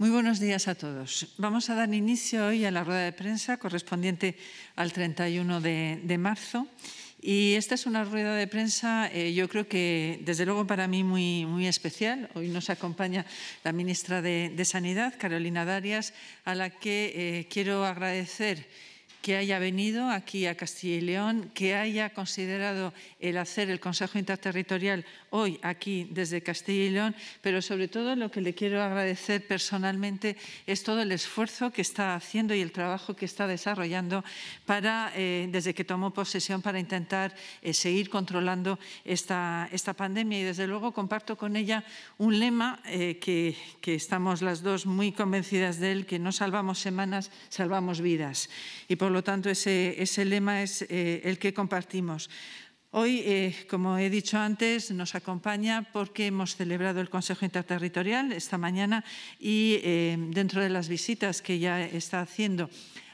Muy buenos días a todos. Vamos a dar inicio hoy a la rueda de prensa correspondiente al 31 de, de marzo. Y esta es una rueda de prensa, eh, yo creo que desde luego para mí muy, muy especial. Hoy nos acompaña la ministra de, Sanidad, Carolina Darias, a la que eh, quiero agradecer que haya venido aquí a Castilla y León, que haya considerado el hacer el Consejo Interterritorial hoy aquí desde Castilla y León, pero sobre todo lo que le quiero agradecer personalmente es todo el esfuerzo que está haciendo y el trabajo que está desarrollando para, eh, desde que tomó posesión para intentar eh, seguir controlando esta, esta pandemia. Y desde luego comparto con ella un lema eh, que, estamos las dos muy convencidas de él, que no salvamos semanas, salvamos vidas. Y por lo tanto ese, ese lema es el que compartimos. Hoy, eh, como he dicho antes, nos acompaña porque hemos celebrado el Consejo Interterritorial esta mañana y eh, dentro de las visitas que ya está haciendo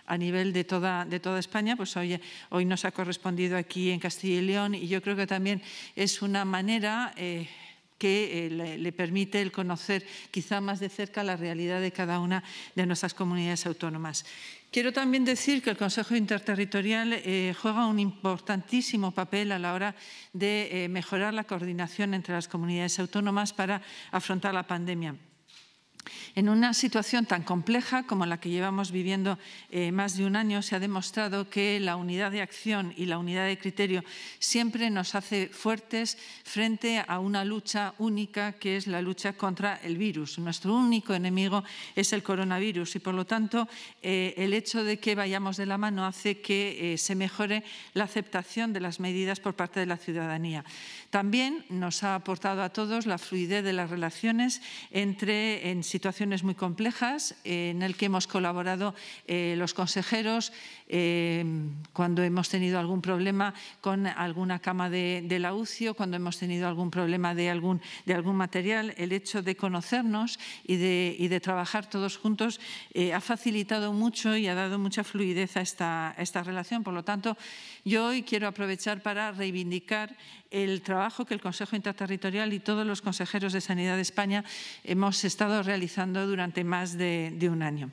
a nivel de toda, España, pues hoy, nos ha correspondido aquí en Castilla y León y yo creo que también es una manera... Eh, que le, le, permite el conocer quizá más de cerca la realidad de cada una de nuestras comunidades autónomas. Quiero también decir que el Consejo Interterritorial eh, juega un importantísimo papel a la hora de eh, mejorar la coordinación entre las comunidades autónomas para afrontar la pandemia. En una situación tan compleja como la que llevamos viviendo eh, más de un año, se ha demostrado que la unidad de acción y la unidad de criterio siempre nos hace fuertes frente a una lucha única que es la lucha contra el virus. Nuestro único enemigo es el coronavirus y, por lo tanto, eh, el hecho de que vayamos de la mano hace que eh, se mejore la aceptación de las medidas por parte de la ciudadanía. También nos ha aportado a todos la fluidez de las relaciones entre, en situaciones muy complejas, en el que hemos colaborado eh, los consejeros eh, cuando hemos tenido algún problema con alguna cama de, la UCI cuando hemos tenido algún problema de algún, de algún material. El hecho de conocernos y de, trabajar todos juntos eh, ha facilitado mucho y ha dado mucha fluidez a esta, a esta relación. Por lo tanto, yo hoy quiero aprovechar para reivindicar el trabajo que el Consejo Interterritorial y todos los consejeros de Sanidad de España hemos estado realizando durante más de, un año.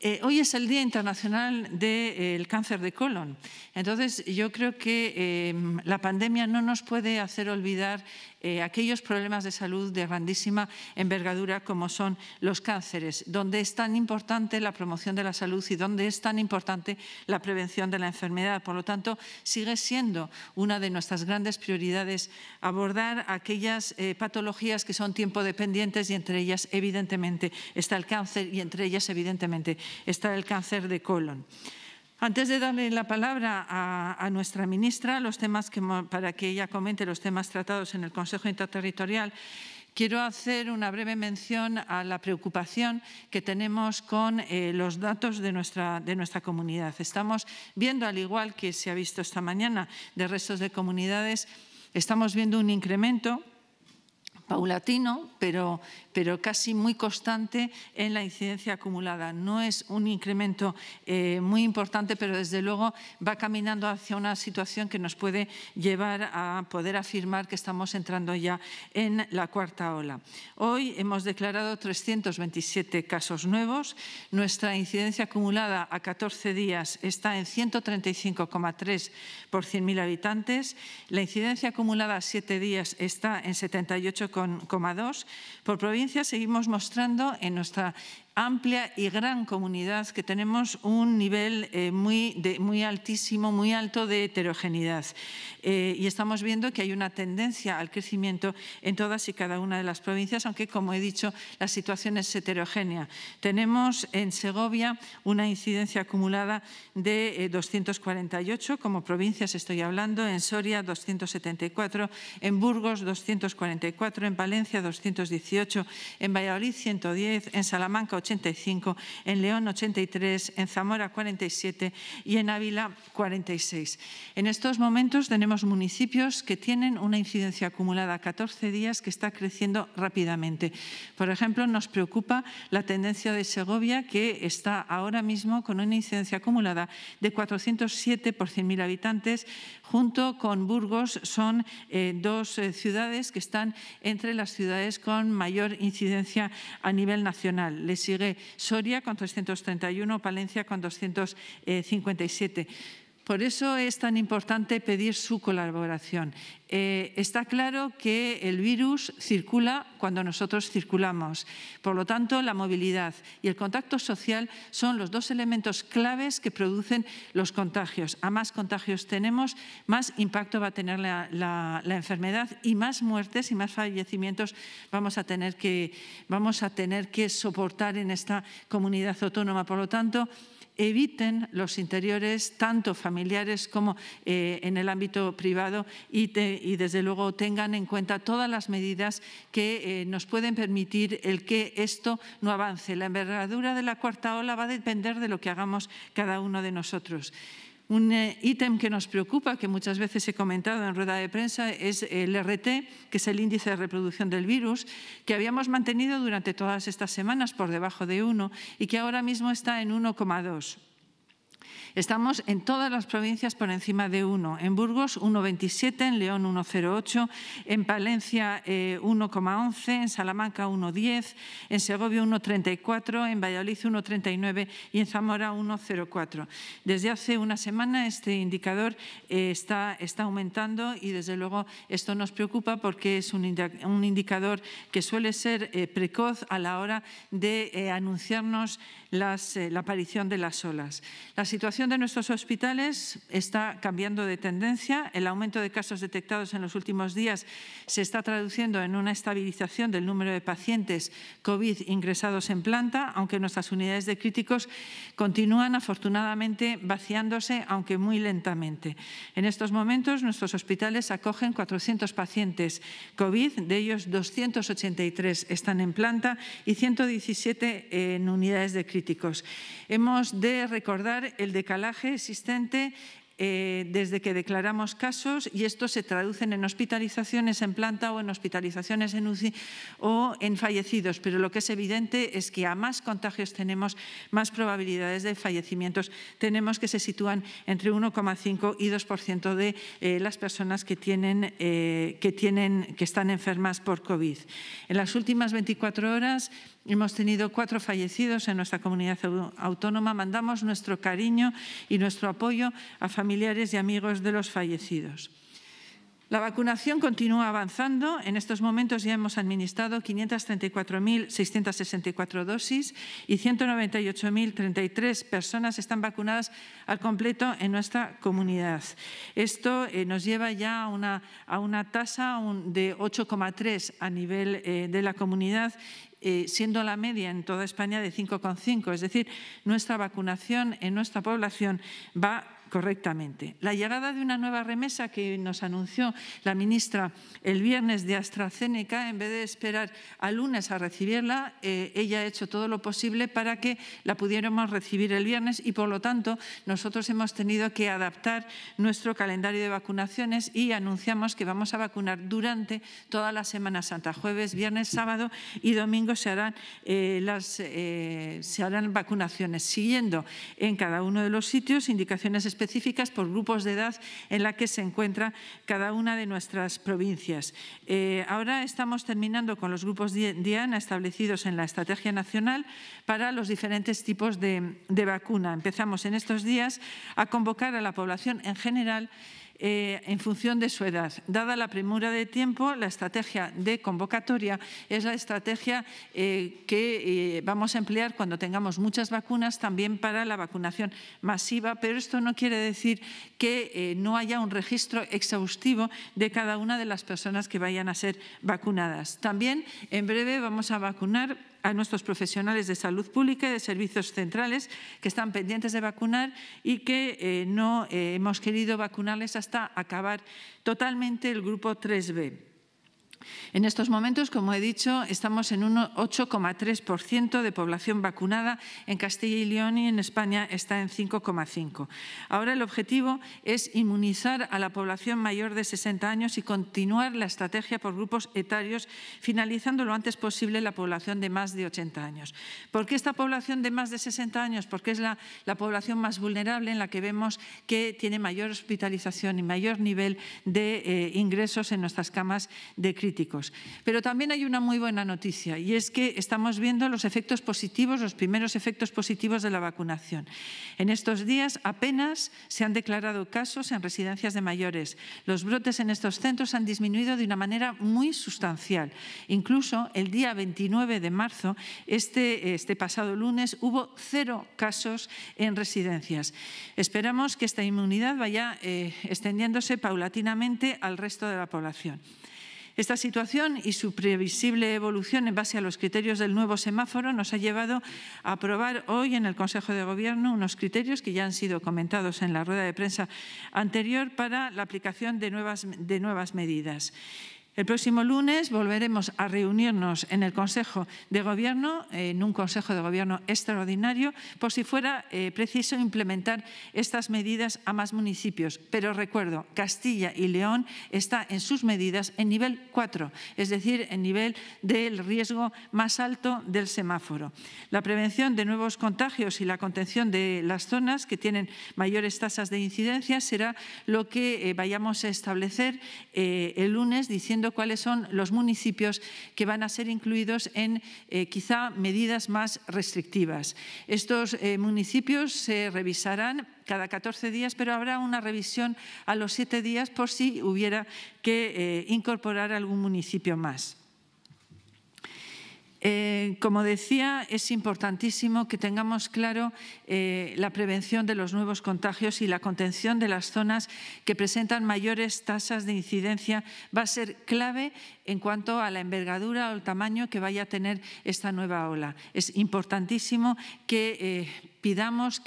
Eh, hoy es el Día Internacional del eh, Cáncer de Colon. Entonces, yo creo que eh, la pandemia no nos puede hacer olvidar eh, aquellos problemas de salud de grandísima envergadura como son los cánceres, donde es tan importante la promoción de la salud y donde es tan importante la prevención de la enfermedad. Por lo tanto, sigue siendo una de nuestras grandes prioridades abordar aquellas eh, patologías que son tiempo dependientes y entre ellas, evidentemente, está el cáncer y entre ellas, evidentemente, está el cáncer de colon. Antes de darle la palabra a, nuestra ministra, los temas que, para que ella comente los temas tratados en el Consejo Interterritorial, Quiero hacer una breve mención a la preocupación que tenemos con eh, los datos de nuestra, de nuestra comunidad. Estamos viendo, al igual que se ha visto esta mañana de restos de comunidades, estamos viendo un incremento paulatino, pero pero casi muy constante en la incidencia acumulada. No es un incremento eh, muy importante, pero desde luego va caminando hacia una situación que nos puede llevar a poder afirmar que estamos entrando ya en la cuarta ola. Hoy hemos declarado 327 casos nuevos, nuestra incidencia acumulada a 14 días está en 135,3 por 100.000 habitantes, la incidencia acumulada a 7 días está en 78,2 por provincia seguimos mostrando en nuestra amplia y gran comunidad que tenemos un nivel eh, muy, de, muy altísimo, muy alto de heterogeneidad. Eh, y estamos viendo que hay una tendencia al crecimiento en todas y cada una de las provincias, aunque, como he dicho, la situación es heterogénea. Tenemos en Segovia una incidencia acumulada de 248, eh, como provincias estoy hablando, en Soria 274, en Burgos 244, en Valencia 218, en Valladolid 110, en Salamanca 85, en León 83, en Zamora 47 y en Ávila 46. En estos momentos tenemos municipios que tienen una incidencia acumulada 14 días que está creciendo rápidamente. Por ejemplo, nos preocupa la tendencia de Segovia que está ahora mismo con una incidencia acumulada de 407 por 100.000 habitantes, junto con Burgos son eh, dos eh, ciudades que están entre las ciudades con mayor incidencia a nivel nacional. Les Soria con 331, Palencia con 257. Por eso es tan importante pedir su colaboración. Eh, está claro que el virus circula cuando nosotros circulamos. Por lo tanto, la movilidad y el contacto social son los dos elementos claves que producen los contagios. A más contagios tenemos, más impacto va a tener la, enfermedad y más muertes y más fallecimientos vamos a, tener que, vamos a tener que soportar en esta comunidad autónoma. Por lo tanto, eviten los interiores tanto familiares como eh, en el ámbito privado y, desde luego tengan en cuenta todas las medidas que eh, nos pueden permitir el que esto no avance. La envergadura de la cuarta ola va a depender de lo que hagamos cada uno de nosotros. Un eh, ítem que nos preocupa, que muchas veces he comentado en rueda de prensa, es el RT, que es el índice de reproducción del virus, que habíamos mantenido durante todas estas semanas por debajo de uno y que ahora mismo está en 1,2. Estamos en todas las provincias por encima de 1. En Burgos 1,27, en León 1,08, en Palencia 1,11, eh, en Salamanca 1,10, en Segovia 1,34, en Valladolid 1,39 y en Zamora 1,04. Desde hace una semana este indicador eh, está, está aumentando y desde luego esto nos preocupa porque es un, indicador que suele ser eh, precoz a la hora de anunciarnos la aparición de las olas. La situación de nuestros hospitales está cambiando de tendencia. El aumento de casos detectados en los últimos días se está traduciendo en una estabilización del número de pacientes COVID ingresados en planta, aunque nuestras unidades de críticos continúan afortunadamente vaciándose, aunque muy lentamente. En estos momentos nuestros hospitales acogen 400 pacientes COVID, de ellos 283 están en planta y 117 en unidades de críticos. Hemos de recordar el de escalaje existente eh, desde que declaramos casos y estos se traducen en hospitalizaciones en planta o en hospitalizaciones en UCI o en fallecidos, pero lo que es evidente es que a más contagios tenemos más probabilidades de fallecimientos. Tenemos que se sitúan entre 1,5 y 2% de eh, las personas que tienen, eh, que tienen que están enfermas por COVID. En las últimas 24 horas Hemos tenido cuatro fallecidos en nuestra comunidad autónoma. Mandamos nuestro cariño y nuestro apoyo a familiares y amigos de los fallecidos. La vacunación continúa avanzando. En estos momentos ya hemos administrado 534.664 dosis y 198.033 personas están vacunadas al completo en nuestra comunidad. Esto eh, nos lleva ya a una, a una tasa de 8,3 a nivel eh, de la comunidad eh, siendo la media en toda España de 5,5. Es decir, nuestra vacunación en nuestra población va correctamente. La llegada de una nueva remesa que nos anunció la ministra el viernes de AstraZeneca, en vez de esperar al lunes a recibirla, eh, ella ha hecho todo lo posible para que la pudiéramos recibir el viernes y, por lo tanto, nosotros hemos tenido que adaptar nuestro calendario de vacunaciones y anunciamos que vamos a vacunar durante toda la Semana Santa, jueves, viernes, sábado y domingo se harán, eh, las, eh, se harán vacunaciones, siguiendo en cada uno de los sitios indicaciones específicas por grupos de edad en la que se encuentra cada una de nuestras provincias. Eh, ahora estamos terminando con los grupos Diana establecidos en la Estrategia Nacional para los diferentes tipos de vacuna. Empezamos en estos días a convocar a la población en general eh, en función de su edad. Dada la premura de tiempo, la estrategia de convocatoria es la estrategia eh, que eh, vamos a emplear cuando tengamos muchas vacunas también para la vacunación masiva, pero esto no quiere decir que no haya un registro exhaustivo de cada una de las personas que vayan a ser vacunadas. También en breve vamos a vacunar a nuestros profesionales de salud pública y de servicios centrales que están pendientes de vacunar y que eh, no eh, hemos querido vacunarles hasta acabar totalmente el grupo 3B. En estos momentos, como he dicho, estamos en un 8,3% de población vacunada. En Castilla y León y en España está en 5,5%. Ahora el objetivo es inmunizar a la población mayor de 60 años y continuar la estrategia por grupos etarios, finalizando lo antes posible la población de más de 80 años. ¿Por qué esta población de más de 60 años? Porque es la, población más vulnerable en la que vemos que tiene mayor hospitalización y mayor nivel de eh, ingresos en nuestras camas de crítica pero también hay una muy buena noticia y es que estamos viendo los efectos positivos, los primeros efectos positivos de la vacunación. En estos días apenas se han declarado casos en residencias de mayores. Los brotes en estos centros han disminuido de una manera muy sustancial. Incluso el día 29 de marzo, este, este, pasado lunes, hubo cero casos en residencias. Esperamos que esta inmunidad vaya eh, extendiéndose paulatinamente al resto de la población. Esta situación y su previsible evolución en base a los criterios del nuevo semáforo nos ha llevado a aprobar hoy en el Consejo de Gobierno unos criterios que ya han sido comentados en la rueda de prensa anterior para la aplicación de nuevas, de nuevas medidas. El próximo lunes volveremos a reunirnos en el Consejo de Gobierno, en un Consejo de Gobierno extraordinario, por si fuera eh, preciso implementar estas medidas a más municipios. Pero recuerdo, Castilla y León está en sus medidas en nivel 4, es decir, en nivel del riesgo más alto del semáforo. La prevención de nuevos contagios y la contención de las zonas que tienen mayores tasas de incidencia será lo que eh, vayamos a establecer eh, el lunes diciendo cuáles son los municipios que van a ser incluidos en eh, quizá medidas más restrictivas. Estos eh, municipios se revisarán cada 14 días, pero habrá una revisión a los siete días por si hubiera que eh, incorporar algún municipio más. Eh, como decía, es importantísimo que tengamos claro eh, la prevención de los nuevos contagios y la contención de las zonas que presentan mayores tasas de incidencia va a ser clave en cuanto a la envergadura o el tamaño que vaya a tener esta nueva ola. Es importantísimo que eh, pidamos,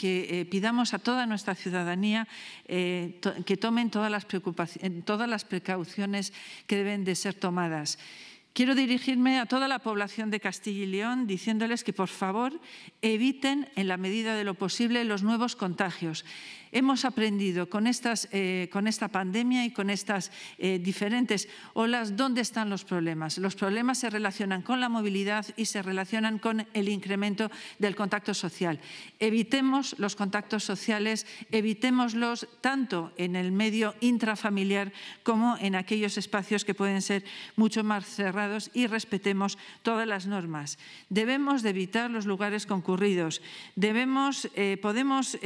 a toda nuestra ciudadanía que tomen todas las, todas las precauciones que deben de ser tomadas. Quiero dirigirme a toda la población de Castilla y León diciéndoles que, por favor, eviten en la medida de lo posible los nuevos contagios hemos aprendido eh, con, esta pandemia y con estas eh, diferentes olas dónde están los problemas. Los problemas se relacionan con la movilidad y se relacionan con el incremento del contacto social. Evitemos los contactos sociales, evitémoslos tanto en el medio intrafamiliar como en aquellos espacios que pueden ser mucho más cerrados y respetemos todas las normas. Debemos de evitar los lugares concurridos. Debemos, eh, podemos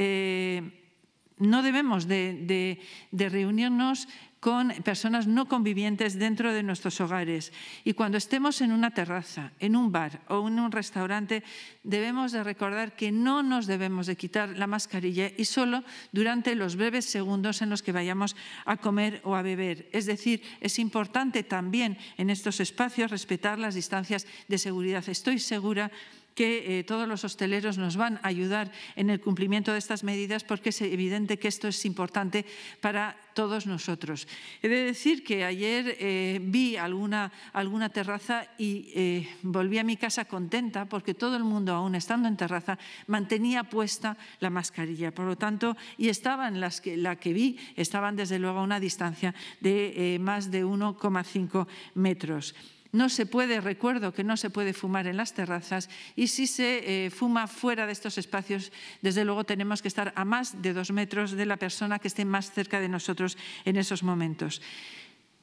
no debemos de, reunirnos con personas no convivientes dentro de nuestros hogares. Y cuando estemos en una terraza, en un bar o en un restaurante, debemos de recordar que no nos debemos de quitar la mascarilla y solo durante los breves segundos en los que vayamos a comer o a beber. Es decir, es importante también en estos espacios respetar las distancias de seguridad. Estoy segura que eh, todos los hosteleros nos van a ayudar en el cumplimiento de estas medidas porque es evidente que esto es importante para todos nosotros. He de decir que ayer eh, vi alguna, alguna terraza y eh, volví a mi casa contenta porque todo el mundo, aún estando en terraza, mantenía puesta la mascarilla. Por lo tanto, y estaban las que, la que vi, estaban desde luego a una distancia de más de 1,5 metros. No se puede, recuerdo que no se puede fumar en las terrazas y si se eh, fuma fuera de estos espacios, desde luego tenemos que estar a más de dos metros de la persona que esté más cerca de nosotros en esos momentos.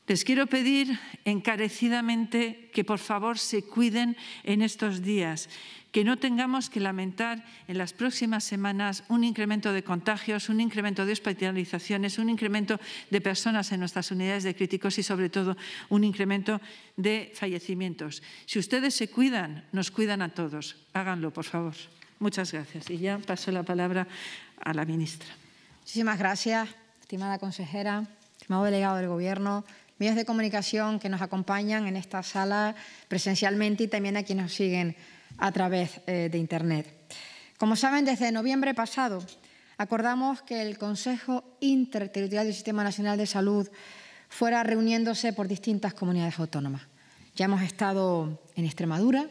Les quiero pedir encarecidamente que por favor se cuiden en estos días, que no tengamos que lamentar en las próximas semanas un incremento de contagios, un incremento de hospitalizaciones, un incremento de personas en nuestras unidades de críticos y sobre todo un incremento de fallecimientos. Si ustedes se cuidan, nos cuidan a todos. Háganlo, por favor. Muchas gracias. Y ya paso la palabra a la ministra. Muchísimas gracias, estimada consejera, estimado delegado del Gobierno, medios de comunicación que nos acompañan en esta sala presencialmente y también a quienes nos siguen a través eh, de Internet. Como saben, desde noviembre pasado acordamos que el Consejo Interterritorial del Sistema Nacional de Salud fuera reuniéndose por distintas comunidades autónomas. Ya hemos estado en Extremadura,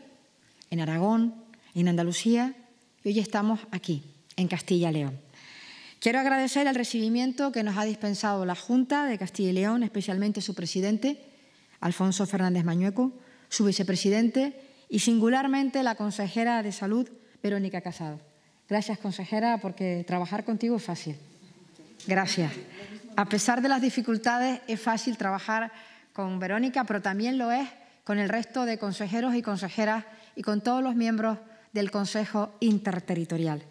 en Aragón, en Andalucía y hoy estamos aquí, en Castilla León. Quiero agradecer el recibimiento que nos ha dispensado la Junta de Castilla y León, especialmente su presidente, Alfonso Fernández Mañueco, su vicepresidente y singularmente la consejera de Salud, Verónica Casado. Gracias, consejera, porque trabajar contigo es fácil. Gracias. A pesar de las dificultades, es fácil trabajar con Verónica, pero también lo es con el resto de consejeros y consejeras y con todos los miembros del Consejo Interterritorial.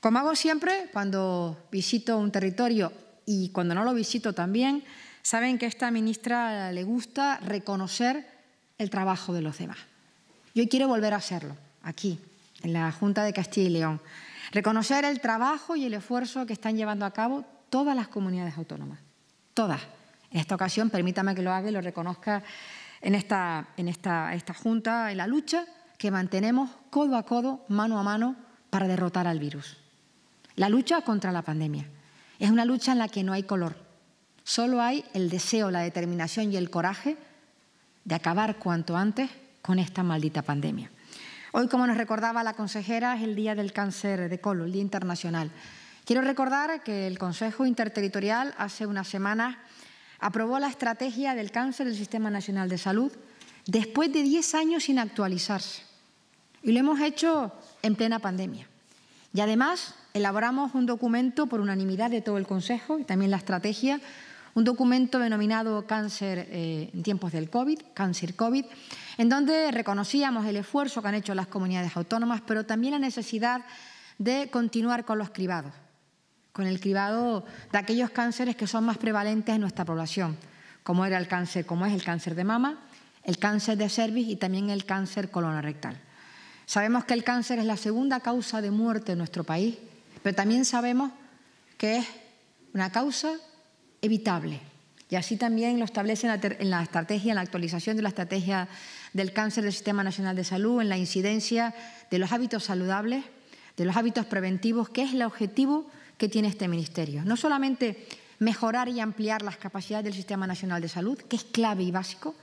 Como hago siempre cuando visito un territorio y cuando no lo visito también, saben que a esta ministra le gusta reconocer el trabajo de los demás. Yo quiero volver a hacerlo aquí, en la Junta de Castilla y León. Reconocer el trabajo y el esfuerzo que están llevando a cabo todas las comunidades autónomas. Todas. En esta ocasión, permítame que lo haga y lo reconozca en esta, en esta, esta Junta, en la lucha que mantenemos codo a codo, mano a mano, para derrotar al virus. La lucha contra la pandemia. Es una lucha en la que no hay color. Solo hay el deseo, la determinación y el coraje de acabar cuanto antes con esta maldita pandemia. Hoy, como nos recordaba la consejera, es el Día del Cáncer de colo el Día Internacional. Quiero recordar que el Consejo Interterritorial hace unas semanas aprobó la estrategia del cáncer del Sistema Nacional de Salud después de 10 años sin actualizarse. Y lo hemos hecho en plena pandemia. Y además elaboramos un documento por unanimidad de todo el Consejo y también la estrategia, un documento denominado Cáncer eh, en tiempos del COVID, Cáncer COVID, en donde reconocíamos el esfuerzo que han hecho las comunidades autónomas, pero también la necesidad de continuar con los cribados, con el cribado de aquellos cánceres que son más prevalentes en nuestra población, como era el cáncer, como es el cáncer de mama, el cáncer de cervix y también el cáncer colonorectal. Sabemos que el cáncer es la segunda causa de muerte en nuestro país pero también sabemos que es una causa evitable. Y así también lo establece en la, en la, estrategia, en la actualización de la estrategia del cáncer del Sistema Nacional de Salud, en la incidencia de los hábitos saludables, de los hábitos preventivos, que es el objetivo que tiene este ministerio. No solamente mejorar y ampliar las capacidades del Sistema Nacional de Salud, que es clave y básico,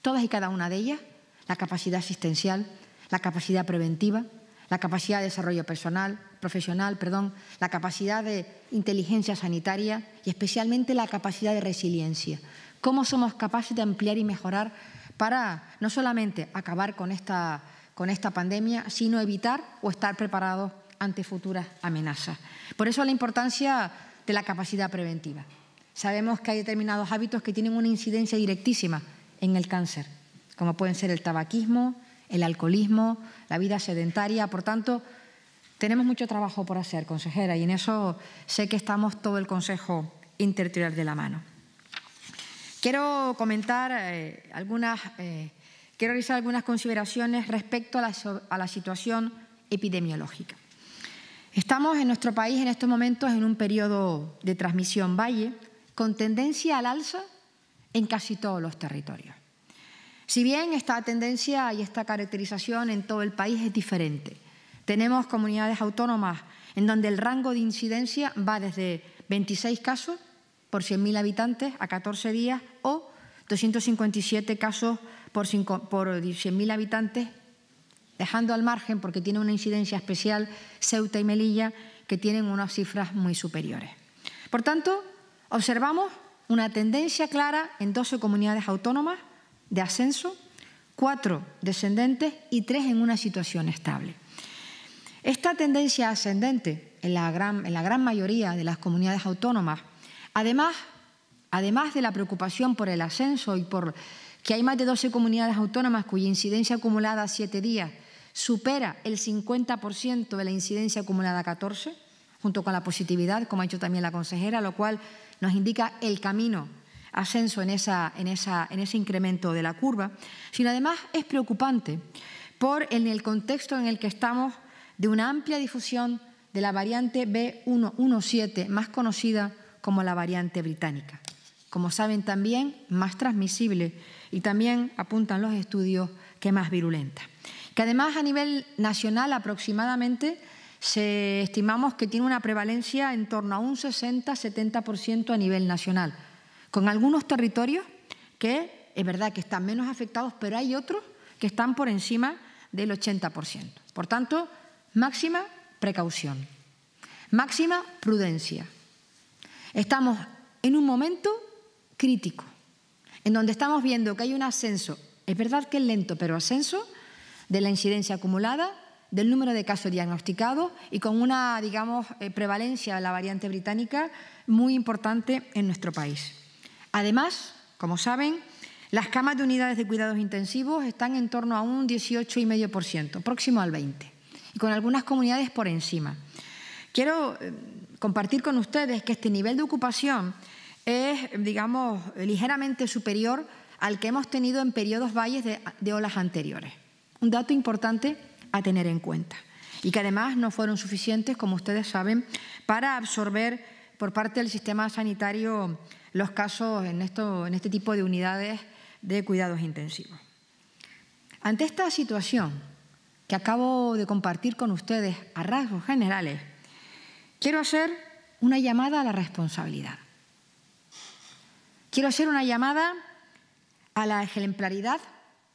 todas y cada una de ellas, la capacidad asistencial, la capacidad preventiva, la capacidad de desarrollo personal, profesional, perdón, la capacidad de inteligencia sanitaria y especialmente la capacidad de resiliencia. ¿Cómo somos capaces de ampliar y mejorar para no solamente acabar con esta, con esta pandemia, sino evitar o estar preparados ante futuras amenazas? Por eso la importancia de la capacidad preventiva. Sabemos que hay determinados hábitos que tienen una incidencia directísima en el cáncer, como pueden ser el tabaquismo, el alcoholismo, la vida sedentaria. Por tanto, tenemos mucho trabajo por hacer, consejera, y en eso sé que estamos todo el Consejo Interterritorial de la mano. Quiero comentar eh, algunas, eh, quiero realizar algunas consideraciones respecto a la, a la situación epidemiológica. Estamos en nuestro país en estos momentos en un periodo de transmisión valle con tendencia al alza en casi todos los territorios. Si bien esta tendencia y esta caracterización en todo el país es diferente, tenemos comunidades autónomas en donde el rango de incidencia va desde 26 casos por 100.000 habitantes a 14 días o 257 casos por, por 100.000 habitantes, dejando al margen, porque tiene una incidencia especial, Ceuta y Melilla, que tienen unas cifras muy superiores. Por tanto, observamos una tendencia clara en 12 comunidades autónomas de ascenso, cuatro descendentes y tres en una situación estable. Esta tendencia ascendente en la gran, mayoría de las comunidades autónomas, además, de la preocupación por el ascenso y por que hay más de 12 comunidades autónomas cuya incidencia acumulada a 7 días supera el 50% de la incidencia acumulada a 14, junto con la positividad, como ha dicho también la consejera, lo cual nos indica el camino ascenso en, ese incremento de la curva, sino además es preocupante por el contexto en el que estamos de una amplia difusión de la variante B117, más conocida como la variante británica. Como saben también, más transmisible y también apuntan los estudios que más virulenta. Que además a nivel nacional aproximadamente se estimamos que tiene una prevalencia en torno a un 60-70% a nivel nacional, con algunos territorios que es verdad que están menos afectados, pero hay otros que están por encima del 80%. Por tanto, Máxima precaución, máxima prudencia. Estamos en un momento crítico, en donde estamos viendo que hay un ascenso, es verdad que es lento, pero ascenso de la incidencia acumulada, del número de casos diagnosticados y con una, digamos, eh, prevalencia de la variante británica muy importante en nuestro país. Además, como saben, las camas de unidades de cuidados intensivos están en torno a un 18,5%, próximo al 20% y con algunas comunidades por encima. Quiero eh, compartir con ustedes que este nivel de ocupación es, digamos, ligeramente superior al que hemos tenido en periodos valles de, de olas anteriores. Un dato importante a tener en cuenta y que además no fueron suficientes, como ustedes saben, para absorber por parte del sistema sanitario los casos en, esto, en este tipo de unidades de cuidados intensivos. Ante esta situación, que acabo de compartir con ustedes a rasgos generales, quiero hacer una llamada a la responsabilidad. Quiero hacer una llamada a la ejemplaridad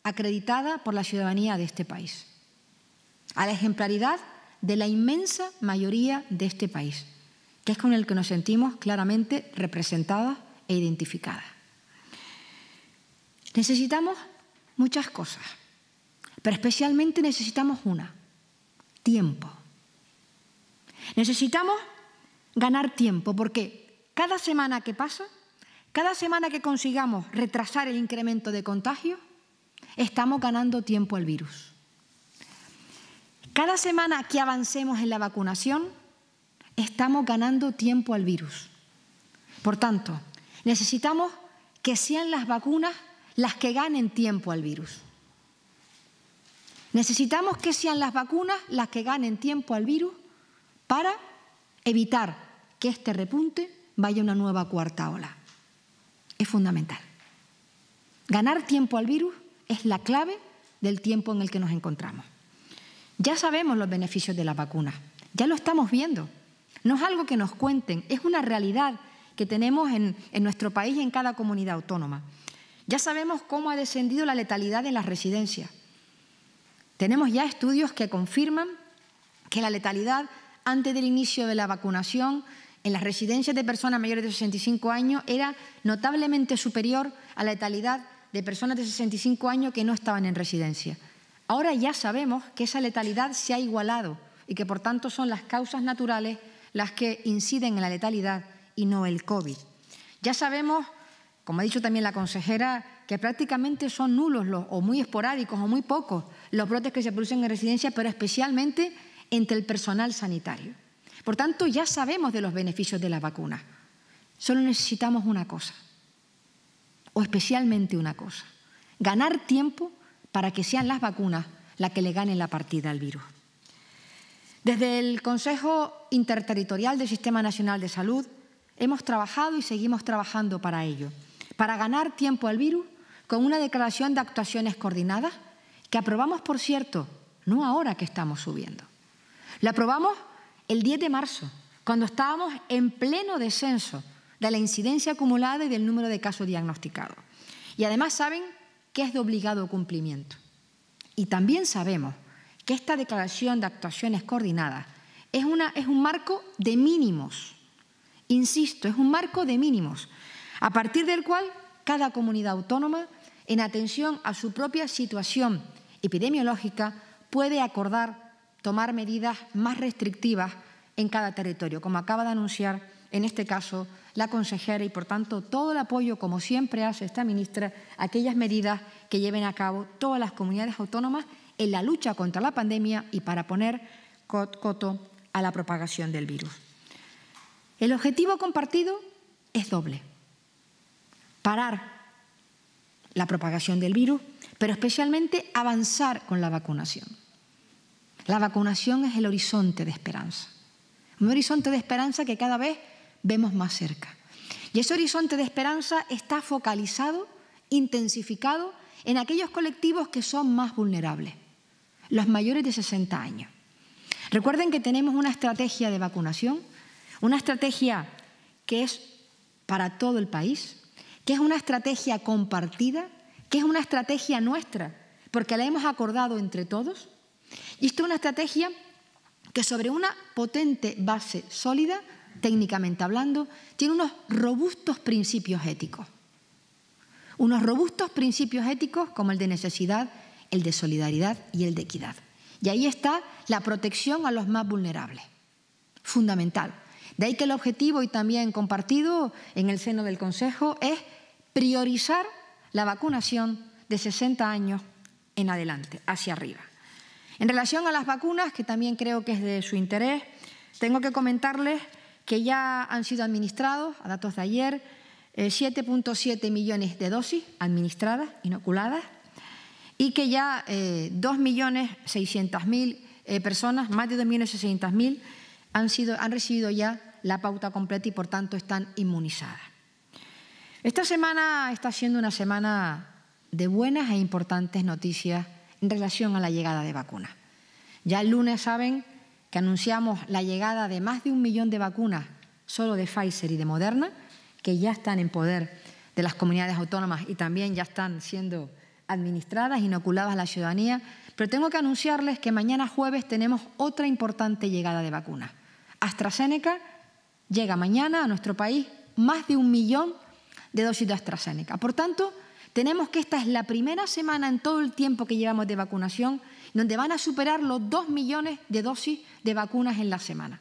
acreditada por la ciudadanía de este país, a la ejemplaridad de la inmensa mayoría de este país, que es con el que nos sentimos claramente representadas e identificadas. Necesitamos muchas cosas pero especialmente necesitamos una, tiempo. Necesitamos ganar tiempo porque cada semana que pasa, cada semana que consigamos retrasar el incremento de contagio, estamos ganando tiempo al virus. Cada semana que avancemos en la vacunación, estamos ganando tiempo al virus. Por tanto, necesitamos que sean las vacunas las que ganen tiempo al virus. Necesitamos que sean las vacunas las que ganen tiempo al virus para evitar que este repunte vaya a una nueva cuarta ola. Es fundamental. Ganar tiempo al virus es la clave del tiempo en el que nos encontramos. Ya sabemos los beneficios de las vacunas, ya lo estamos viendo. No es algo que nos cuenten, es una realidad que tenemos en, en nuestro país y en cada comunidad autónoma. Ya sabemos cómo ha descendido la letalidad en las residencias. Tenemos ya estudios que confirman que la letalidad antes del inicio de la vacunación en las residencias de personas mayores de 65 años era notablemente superior a la letalidad de personas de 65 años que no estaban en residencia. Ahora ya sabemos que esa letalidad se ha igualado y que por tanto son las causas naturales las que inciden en la letalidad y no el COVID. Ya sabemos, como ha dicho también la consejera, que prácticamente son nulos o muy esporádicos o muy pocos los brotes que se producen en residencias, pero especialmente entre el personal sanitario. Por tanto, ya sabemos de los beneficios de la vacuna. Solo necesitamos una cosa, o especialmente una cosa, ganar tiempo para que sean las vacunas las que le ganen la partida al virus. Desde el Consejo Interterritorial del Sistema Nacional de Salud hemos trabajado y seguimos trabajando para ello, para ganar tiempo al virus con una declaración de actuaciones coordinadas que aprobamos, por cierto, no ahora que estamos subiendo. La aprobamos el 10 de marzo, cuando estábamos en pleno descenso de la incidencia acumulada y del número de casos diagnosticados. Y además saben que es de obligado cumplimiento. Y también sabemos que esta declaración de actuaciones coordinadas es, un marco de mínimos. Insisto, es un marco de mínimos, a partir del cual cada comunidad autónoma en atención a su propia situación epidemiológica, puede acordar tomar medidas más restrictivas en cada territorio, como acaba de anunciar en este caso la consejera y, por tanto, todo el apoyo, como siempre hace esta ministra, a aquellas medidas que lleven a cabo todas las comunidades autónomas en la lucha contra la pandemia y para poner coto a la propagación del virus. El objetivo compartido es doble. Parar la propagación del virus, pero especialmente avanzar con la vacunación. La vacunación es el horizonte de esperanza, un horizonte de esperanza que cada vez vemos más cerca. Y ese horizonte de esperanza está focalizado, intensificado en aquellos colectivos que son más vulnerables, los mayores de 60 años. Recuerden que tenemos una estrategia de vacunación, una estrategia que es para todo el país, que es una estrategia compartida, que es una estrategia nuestra, porque la hemos acordado entre todos. Y esto es una estrategia que sobre una potente base sólida, técnicamente hablando, tiene unos robustos principios éticos. Unos robustos principios éticos como el de necesidad, el de solidaridad y el de equidad. Y ahí está la protección a los más vulnerables. Fundamental. De ahí que el objetivo, y también compartido en el seno del Consejo, es priorizar la vacunación de 60 años en adelante, hacia arriba. En relación a las vacunas, que también creo que es de su interés, tengo que comentarles que ya han sido administrados, a datos de ayer, 7.7 eh, millones de dosis administradas, inoculadas, y que ya 2.600.000 eh, eh, personas, más de 2.600.000, han, han recibido ya la pauta completa y por tanto están inmunizadas. Esta semana está siendo una semana de buenas e importantes noticias en relación a la llegada de vacunas. Ya el lunes saben que anunciamos la llegada de más de un millón de vacunas solo de Pfizer y de Moderna, que ya están en poder de las comunidades autónomas y también ya están siendo administradas, inoculadas a la ciudadanía. Pero tengo que anunciarles que mañana jueves tenemos otra importante llegada de vacunas. AstraZeneca llega mañana a nuestro país más de un millón de dosis de Por tanto, tenemos que esta es la primera semana en todo el tiempo que llevamos de vacunación donde van a superar los dos millones de dosis de vacunas en la semana.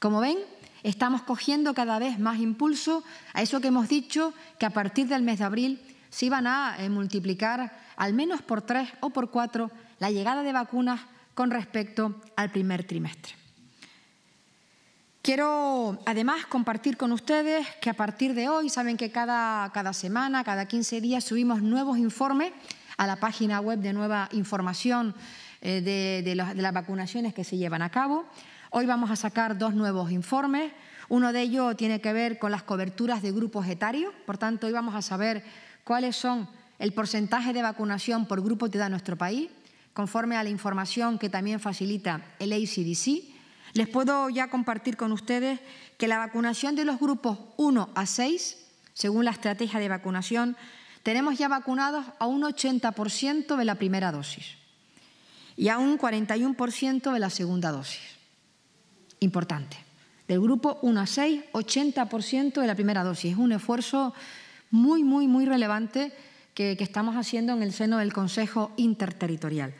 Como ven, estamos cogiendo cada vez más impulso a eso que hemos dicho que a partir del mes de abril se iban a eh, multiplicar al menos por tres o por cuatro la llegada de vacunas con respecto al primer trimestre. Quiero además compartir con ustedes que a partir de hoy, saben que cada, cada semana, cada 15 días subimos nuevos informes a la página web de nueva información eh, de, las vacunaciones que se llevan a cabo. Hoy vamos a sacar dos nuevos informes. Uno de ellos tiene que ver con las coberturas de grupos etarios. Por tanto, hoy vamos a saber cuáles son el porcentaje de vacunación por grupo que da nuestro país, conforme a la información que también facilita el ACDC les puedo ya compartir con ustedes que la vacunación de los grupos 1 a 6, según la estrategia de vacunación, tenemos ya vacunados a un 80% de la primera dosis y a un 41% de la segunda dosis. Importante. Del grupo 1 a 6, 80% de la primera dosis. Es un esfuerzo muy, muy, muy relevante que, estamos haciendo en el seno del Consejo Interterritorial.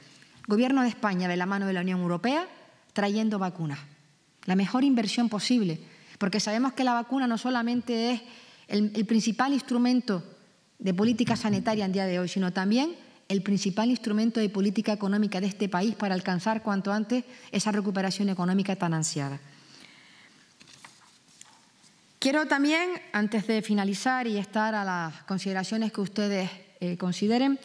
Gobierno de España, de la mano de la Unión Europea, trayendo vacunas. La mejor inversión posible, porque sabemos que la vacuna no solamente es el, principal instrumento de política sanitaria en día de hoy, sino también el principal instrumento de política económica de este país para alcanzar cuanto antes esa recuperación económica tan ansiada. Quiero también, antes de finalizar y estar a las consideraciones que ustedes eh, consideren,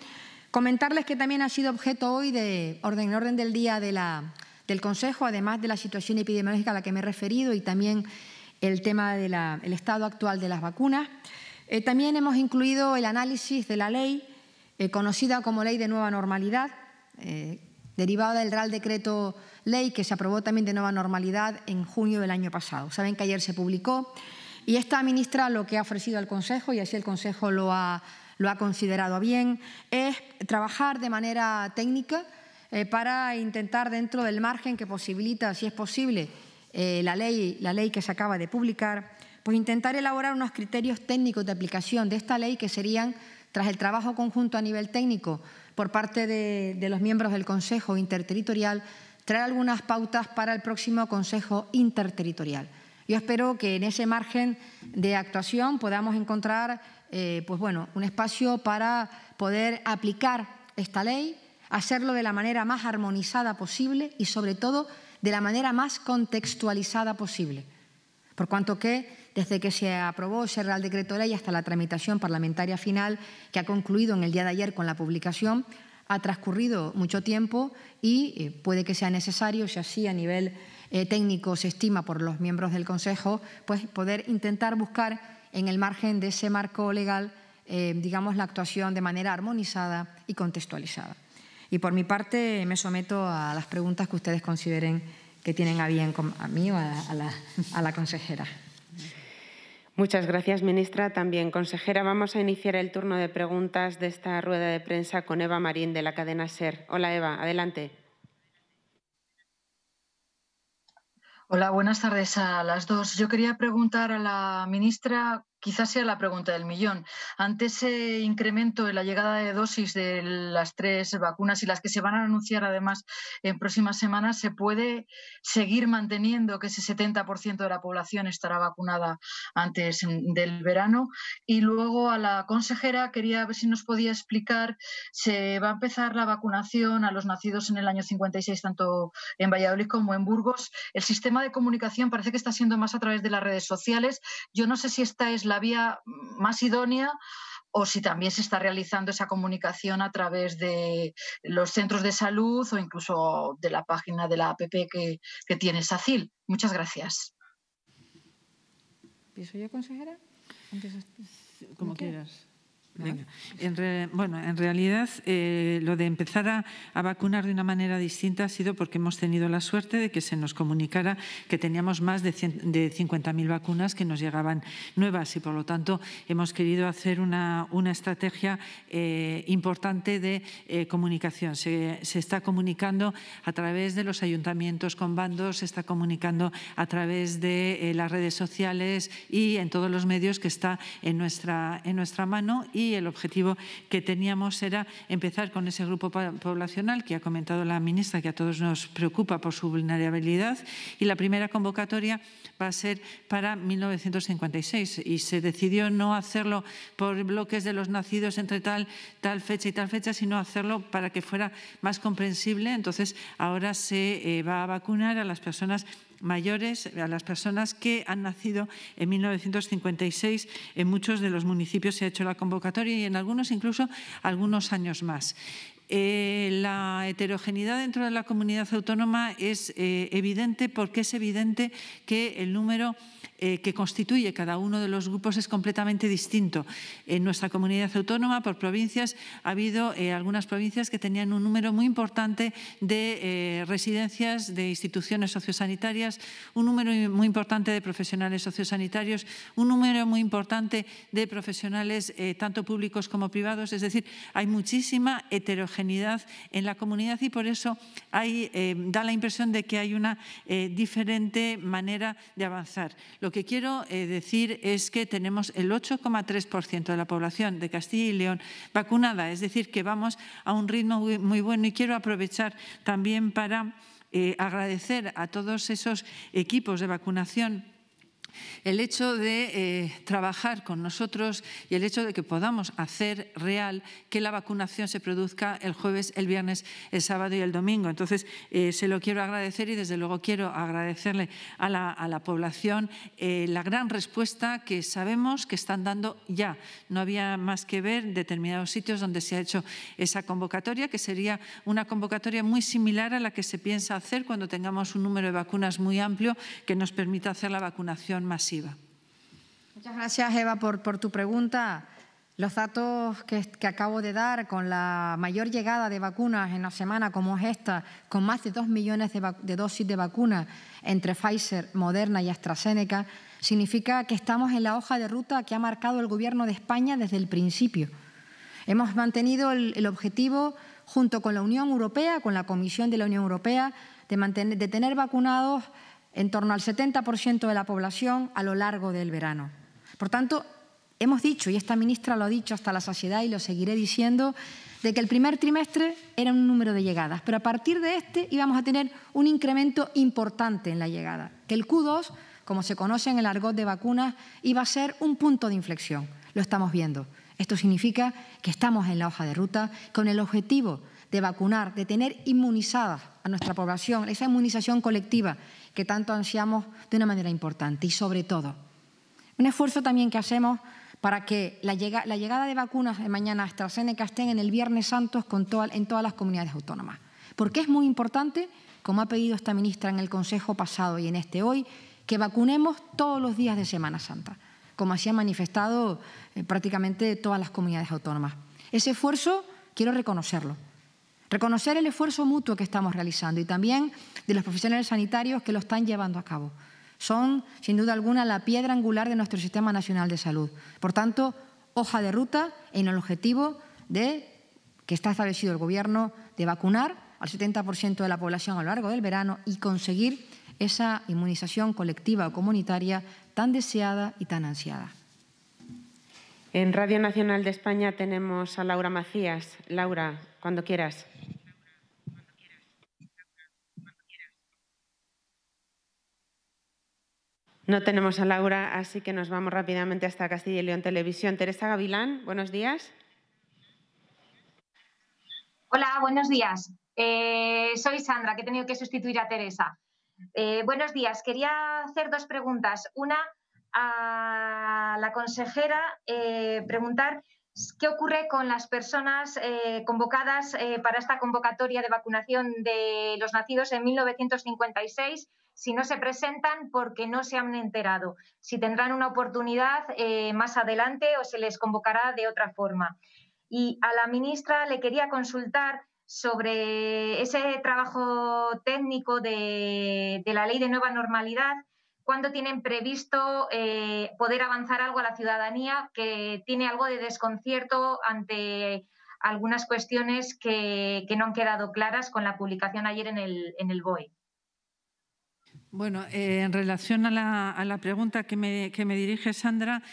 comentarles que también ha sido objeto hoy de orden, orden del día de la del Consejo, además de la situación epidemiológica a la que me he referido y también el tema del estado actual de las vacunas. Eh, también hemos incluido el análisis de la ley eh, conocida como Ley de Nueva Normalidad, eh, derivada del Real Decreto Ley que se aprobó también de Nueva Normalidad en junio del año pasado. Saben que ayer se publicó y esta ministra lo que ha ofrecido al Consejo, y así el Consejo lo ha, lo ha considerado bien, es trabajar de manera técnica eh, para intentar, dentro del margen que posibilita, si es posible, eh, la, ley, la ley que se acaba de publicar, pues intentar elaborar unos criterios técnicos de aplicación de esta ley que serían, tras el trabajo conjunto a nivel técnico por parte de, los miembros del Consejo Interterritorial, traer algunas pautas para el próximo Consejo Interterritorial. Yo espero que en ese margen de actuación podamos encontrar eh, pues bueno, un espacio para poder aplicar esta ley hacerlo de la manera más armonizada posible y sobre todo de la manera más contextualizada posible. Por cuanto que desde que se aprobó ese Real Decreto Ley hasta la tramitación parlamentaria final, que ha concluido en el día de ayer con la publicación, ha transcurrido mucho tiempo y eh, puede que sea necesario, si así a nivel eh, técnico se estima por los miembros del Consejo, pues poder intentar buscar en el margen de ese marco legal, eh, digamos, la actuación de manera armonizada y contextualizada. Y por mi parte me someto a las preguntas que ustedes consideren que tienen a bien a mí o a, la, a la consejera. Muchas gracias, ministra. También, consejera, vamos a iniciar el turno de preguntas de esta rueda de prensa con Eva Marín de la cadena SER. Hola, Eva, adelante. Hola, buenas tardes a las dos. Yo quería preguntar a la ministra quizás sea la pregunta del millón. Ante ese incremento en la llegada de dosis de las tres vacunas y las que se van a anunciar además en próximas semanas, ¿se puede seguir manteniendo que ese 70% de la población estará vacunada antes del verano? Y luego a la consejera quería ver si nos podía explicar, se va a empezar la vacunación a los nacidos en el año 56, tanto en Valladolid como en Burgos. El sistema de comunicación parece que está siendo más a través de las redes sociales. Yo no sé si esta es la vía más idónea o si también se está realizando esa comunicación a través de los centros de salud o incluso de la página de la APP que, que tiene SACIL. Muchas gracias. piso yo, consejera? Como quieras bueno, en realidad eh, lo de empezar a, vacunar de una manera distinta ha sido porque hemos tenido la suerte de que se nos comunicara que teníamos más de, 50.000 vacunas que nos llegaban nuevas y por lo tanto hemos querido hacer una, estrategia eh, importante de eh, comunicación. Se, está comunicando a través de los ayuntamientos con bandos, se está comunicando a través de las redes sociales y en todos los medios que está en nuestra, en nuestra mano. Y el objetivo que teníamos era empezar con ese grupo poblacional que ha comentado la ministra, que a todos nos preocupa por su vulnerabilidad, y la primera convocatoria va a ser para 1956 y se decidió no hacerlo por bloques de los nacidos entre tal, fecha y tal fecha, sino hacerlo para que fuera más comprensible. Entonces, ahora se eh, va a vacunar a las personas mayores, a las personas que han nacido en 1956. En muchos de los municipios se ha hecho la convocatoria y en algunos incluso algunos años más. Eh, la heterogeneidad dentro de la comunidad autónoma es eh, evidente porque es evidente que el número eh, que constituye cada uno de los grupos es completamente distinto. En nuestra comunidad autónoma, por provincias, ha habido eh, algunas provincias que tenían un número muy importante de eh, residencias, de instituciones sociosanitarias, un número muy importante de profesionales sociosanitarios, un número muy importante de profesionales tanto públicos como privados. Es decir, hay muchísima heterogeneidad en la comunidad y por eso da la impresión de que hay una diferente manera de avanzar. Lo que quiero eh, decir es que tenemos el 8,3% de la población de Castilla y León vacunada, es decir, que vamos a un ritmo muy, bueno y quiero aprovechar también para eh, agradecer a todos esos equipos de vacunación el hecho de eh, trabajar con nosotros y el hecho de que podamos hacer real que la vacunación se produzca el jueves, el viernes, el sábado y el domingo. Entonces, eh, se lo quiero agradecer y desde luego quiero agradecerle a la, población eh, la gran respuesta que sabemos que están dando ya. No había más que ver determinados sitios donde se ha hecho esa convocatoria, que sería una convocatoria muy similar a la que se piensa hacer cuando tengamos un número de vacunas muy amplio que nos permita hacer la vacunación masiva. Muchas gracias, Eva, por, por tu pregunta. Los datos que, acabo de dar, con la mayor llegada de vacunas en la semana como es esta, con más de 2 millones de, dosis de vacunas entre Pfizer, Moderna y AstraZeneca, significa que estamos en la hoja de ruta que ha marcado el Gobierno de España desde el principio. Hemos mantenido el, objetivo, junto con la Unión Europea, con la Comisión de la Unión Europea, de, de tener vacunados en torno al 70% de la población a lo largo del verano. Por tanto, hemos dicho, y esta ministra lo ha dicho hasta la saciedad y lo seguiré diciendo, de que el primer trimestre era un número de llegadas, pero a partir de este íbamos a tener un incremento importante en la llegada, que el Q2, como se conoce en el argot de vacunas, iba a ser un punto de inflexión. Lo estamos viendo. Esto significa que estamos en la hoja de ruta con el objetivo de vacunar, de tener inmunizada a nuestra población, esa inmunización colectiva que tanto ansiamos de una manera importante y sobre todo. Un esfuerzo también que hacemos para que la, llegada, de vacunas de mañana a AstraZeneca estén en el Viernes Santo con en todas las comunidades autónomas. Porque es muy importante, como ha pedido esta ministra en el Consejo pasado y en este hoy, que vacunemos todos los días de Semana Santa, como así ha manifestado eh, prácticamente todas las comunidades autónomas. Ese esfuerzo quiero reconocerlo Reconocer el esfuerzo mutuo que estamos realizando y también de los profesionales sanitarios que lo están llevando a cabo. Son, sin duda alguna, la piedra angular de nuestro Sistema Nacional de Salud. Por tanto, hoja de ruta en el objetivo de, que está establecido el Gobierno de vacunar al 70% de la población a lo largo del verano y conseguir esa inmunización colectiva o comunitaria tan deseada y tan ansiada. En Radio Nacional de España tenemos a Laura Macías. Laura, cuando quieras. No tenemos a Laura, así que nos vamos rápidamente hasta Castilla y León Televisión. Teresa Gavilán, buenos días. Hola, buenos días. Eh, soy Sandra, que he tenido que sustituir a Teresa. Eh, buenos días. Quería hacer dos preguntas. Una, a la consejera eh, preguntar qué ocurre con las personas eh, convocadas eh, para esta convocatoria de vacunación de los nacidos en 1956 si no se presentan porque no se han enterado, si tendrán una oportunidad más adelante o se les convocará de otra forma. Y a la ministra le quería consultar sobre ese trabajo técnico de la ley de nueva normalidad cuándo tienen previsto eh, poder avanzar algo a la ciudadanía que tiene algo de desconcierto ante algunas cuestiones que, no han quedado claras con la publicación ayer en el, en BOE. Bueno, eh, en relación a la, pregunta que me, que me, dirige Sandra,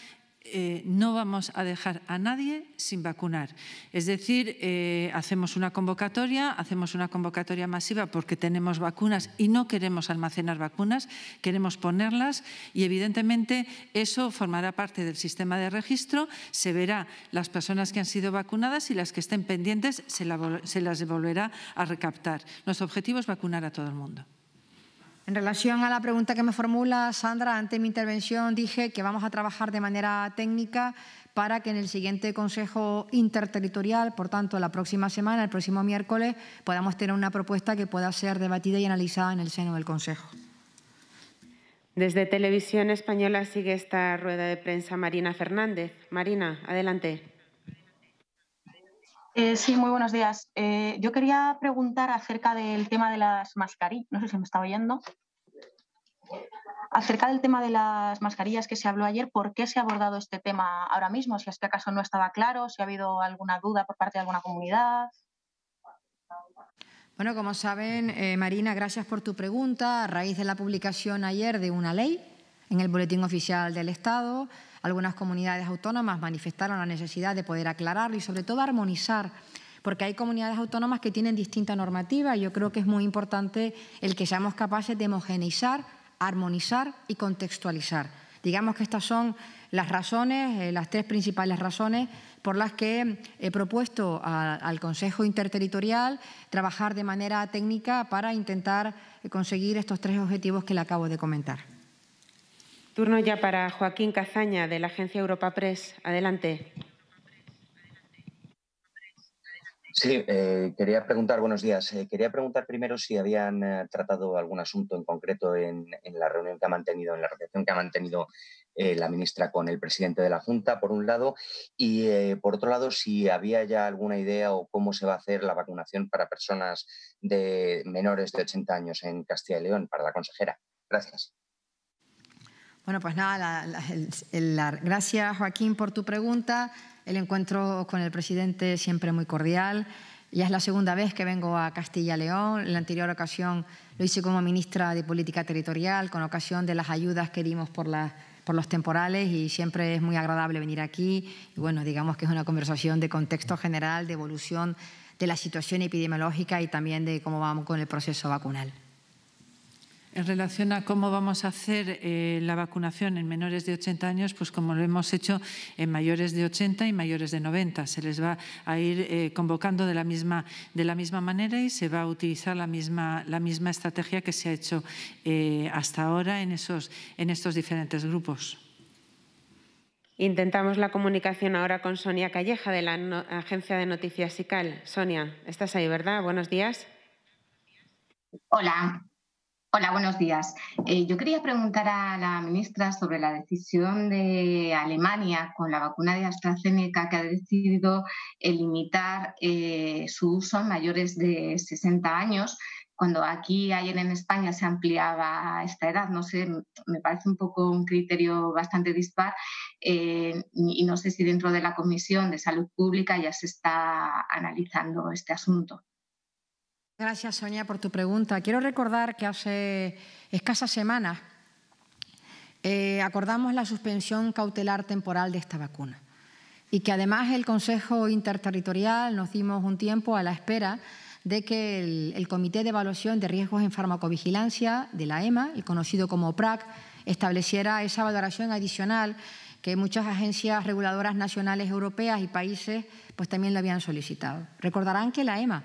eh, no vamos a dejar a nadie sin vacunar. Es decir, eh, hacemos una convocatoria, hacemos una convocatoria masiva porque tenemos vacunas y no queremos almacenar vacunas, queremos ponerlas y evidentemente eso formará parte del sistema de registro, se verá las personas que han sido vacunadas y las que estén pendientes se, se las devolverá a recaptar. Nuestro objetivo es vacunar a todo el mundo. En relación a la pregunta que me formula Sandra, antes de mi intervención dije que vamos a trabajar de manera técnica para que en el siguiente Consejo Interterritorial, por tanto la próxima semana, el próximo miércoles, podamos tener una propuesta que pueda ser debatida y analizada en el seno del Consejo. Desde Televisión Española sigue esta rueda de prensa Marina Fernández. Marina, adelante. Eh, sí, muy buenos días. Eh, yo quería preguntar acerca del tema de las mascarillas, no sé si me estaba oyendo, acerca del tema de las mascarillas que se habló ayer, ¿por qué se ha abordado este tema ahora mismo? Si es que acaso no estaba claro, si ha habido alguna duda por parte de alguna comunidad. Bueno, como saben, eh, Marina, gracias por tu pregunta. A raíz de la publicación ayer de una ley en el Boletín Oficial del Estado, algunas comunidades autónomas manifestaron la necesidad de poder aclarar y sobre todo armonizar porque hay comunidades autónomas que tienen distinta normativa y yo creo que es muy importante el que seamos capaces de homogeneizar, armonizar y contextualizar. Digamos que estas son las razones, eh, las tres principales razones por las que he propuesto al Consejo Interterritorial trabajar de manera técnica para intentar conseguir estos tres objetivos que le acabo de comentar. Turno ya para Joaquín Cazaña, de la Agencia Europa Press. Adelante. Sí, eh, quería preguntar, buenos días. Eh, quería preguntar primero si habían eh, tratado algún asunto en concreto en, la reunión que ha mantenido, en la recepción que ha mantenido la ministra con el presidente de la Junta, por un lado, y por otro lado, si había ya alguna idea o cómo se va a hacer la vacunación para personas de menores de 80 años en Castilla y León, para la consejera. Gracias. Bueno, pues nada, gracias Joaquín por tu pregunta. El encuentro con el presidente siempre muy cordial. Ya es la segunda vez que vengo a Castilla y León. La anterior ocasión lo hice como ministra de Política Territorial, con ocasión de las ayudas que dimos por, por los temporales y siempre es muy agradable venir aquí. Y bueno, digamos que es una conversación de contexto general, de evolución de la situación epidemiológica y también de cómo vamos con el proceso vacunal. En relación a cómo vamos a hacer eh, la vacunación en menores de 80 años, pues como lo hemos hecho en mayores de 80 y mayores de 90, se les va a ir eh, convocando de la, misma, de la misma manera y se va a utilizar la misma, la misma estrategia que se ha hecho eh, hasta ahora en, esos, en estos diferentes grupos. Intentamos la comunicación ahora con Sonia Calleja de la Agencia de Noticias ICAL. Sonia, estás ahí, ¿verdad? Buenos días. Hola, Hola, buenos días. Eh, yo quería preguntar a la ministra sobre la decisión de Alemania con la vacuna de AstraZeneca que ha decidido limitar eh, su uso en mayores de 60 años, cuando aquí ayer en España se ampliaba esta edad. No sé, me parece un poco un criterio bastante dispar eh, y no sé si dentro de la Comisión de Salud Pública ya se está analizando este asunto. Gracias, Sonia, por tu pregunta. Quiero recordar que hace escasas semanas eh, acordamos la suspensión cautelar temporal de esta vacuna y que además el Consejo Interterritorial nos dimos un tiempo a la espera de que el, Comité de Evaluación de Riesgos en Farmacovigilancia de la EMA, el conocido como PRAC, estableciera esa valoración adicional que muchas agencias reguladoras nacionales europeas y países pues también le habían solicitado. Recordarán que la EMA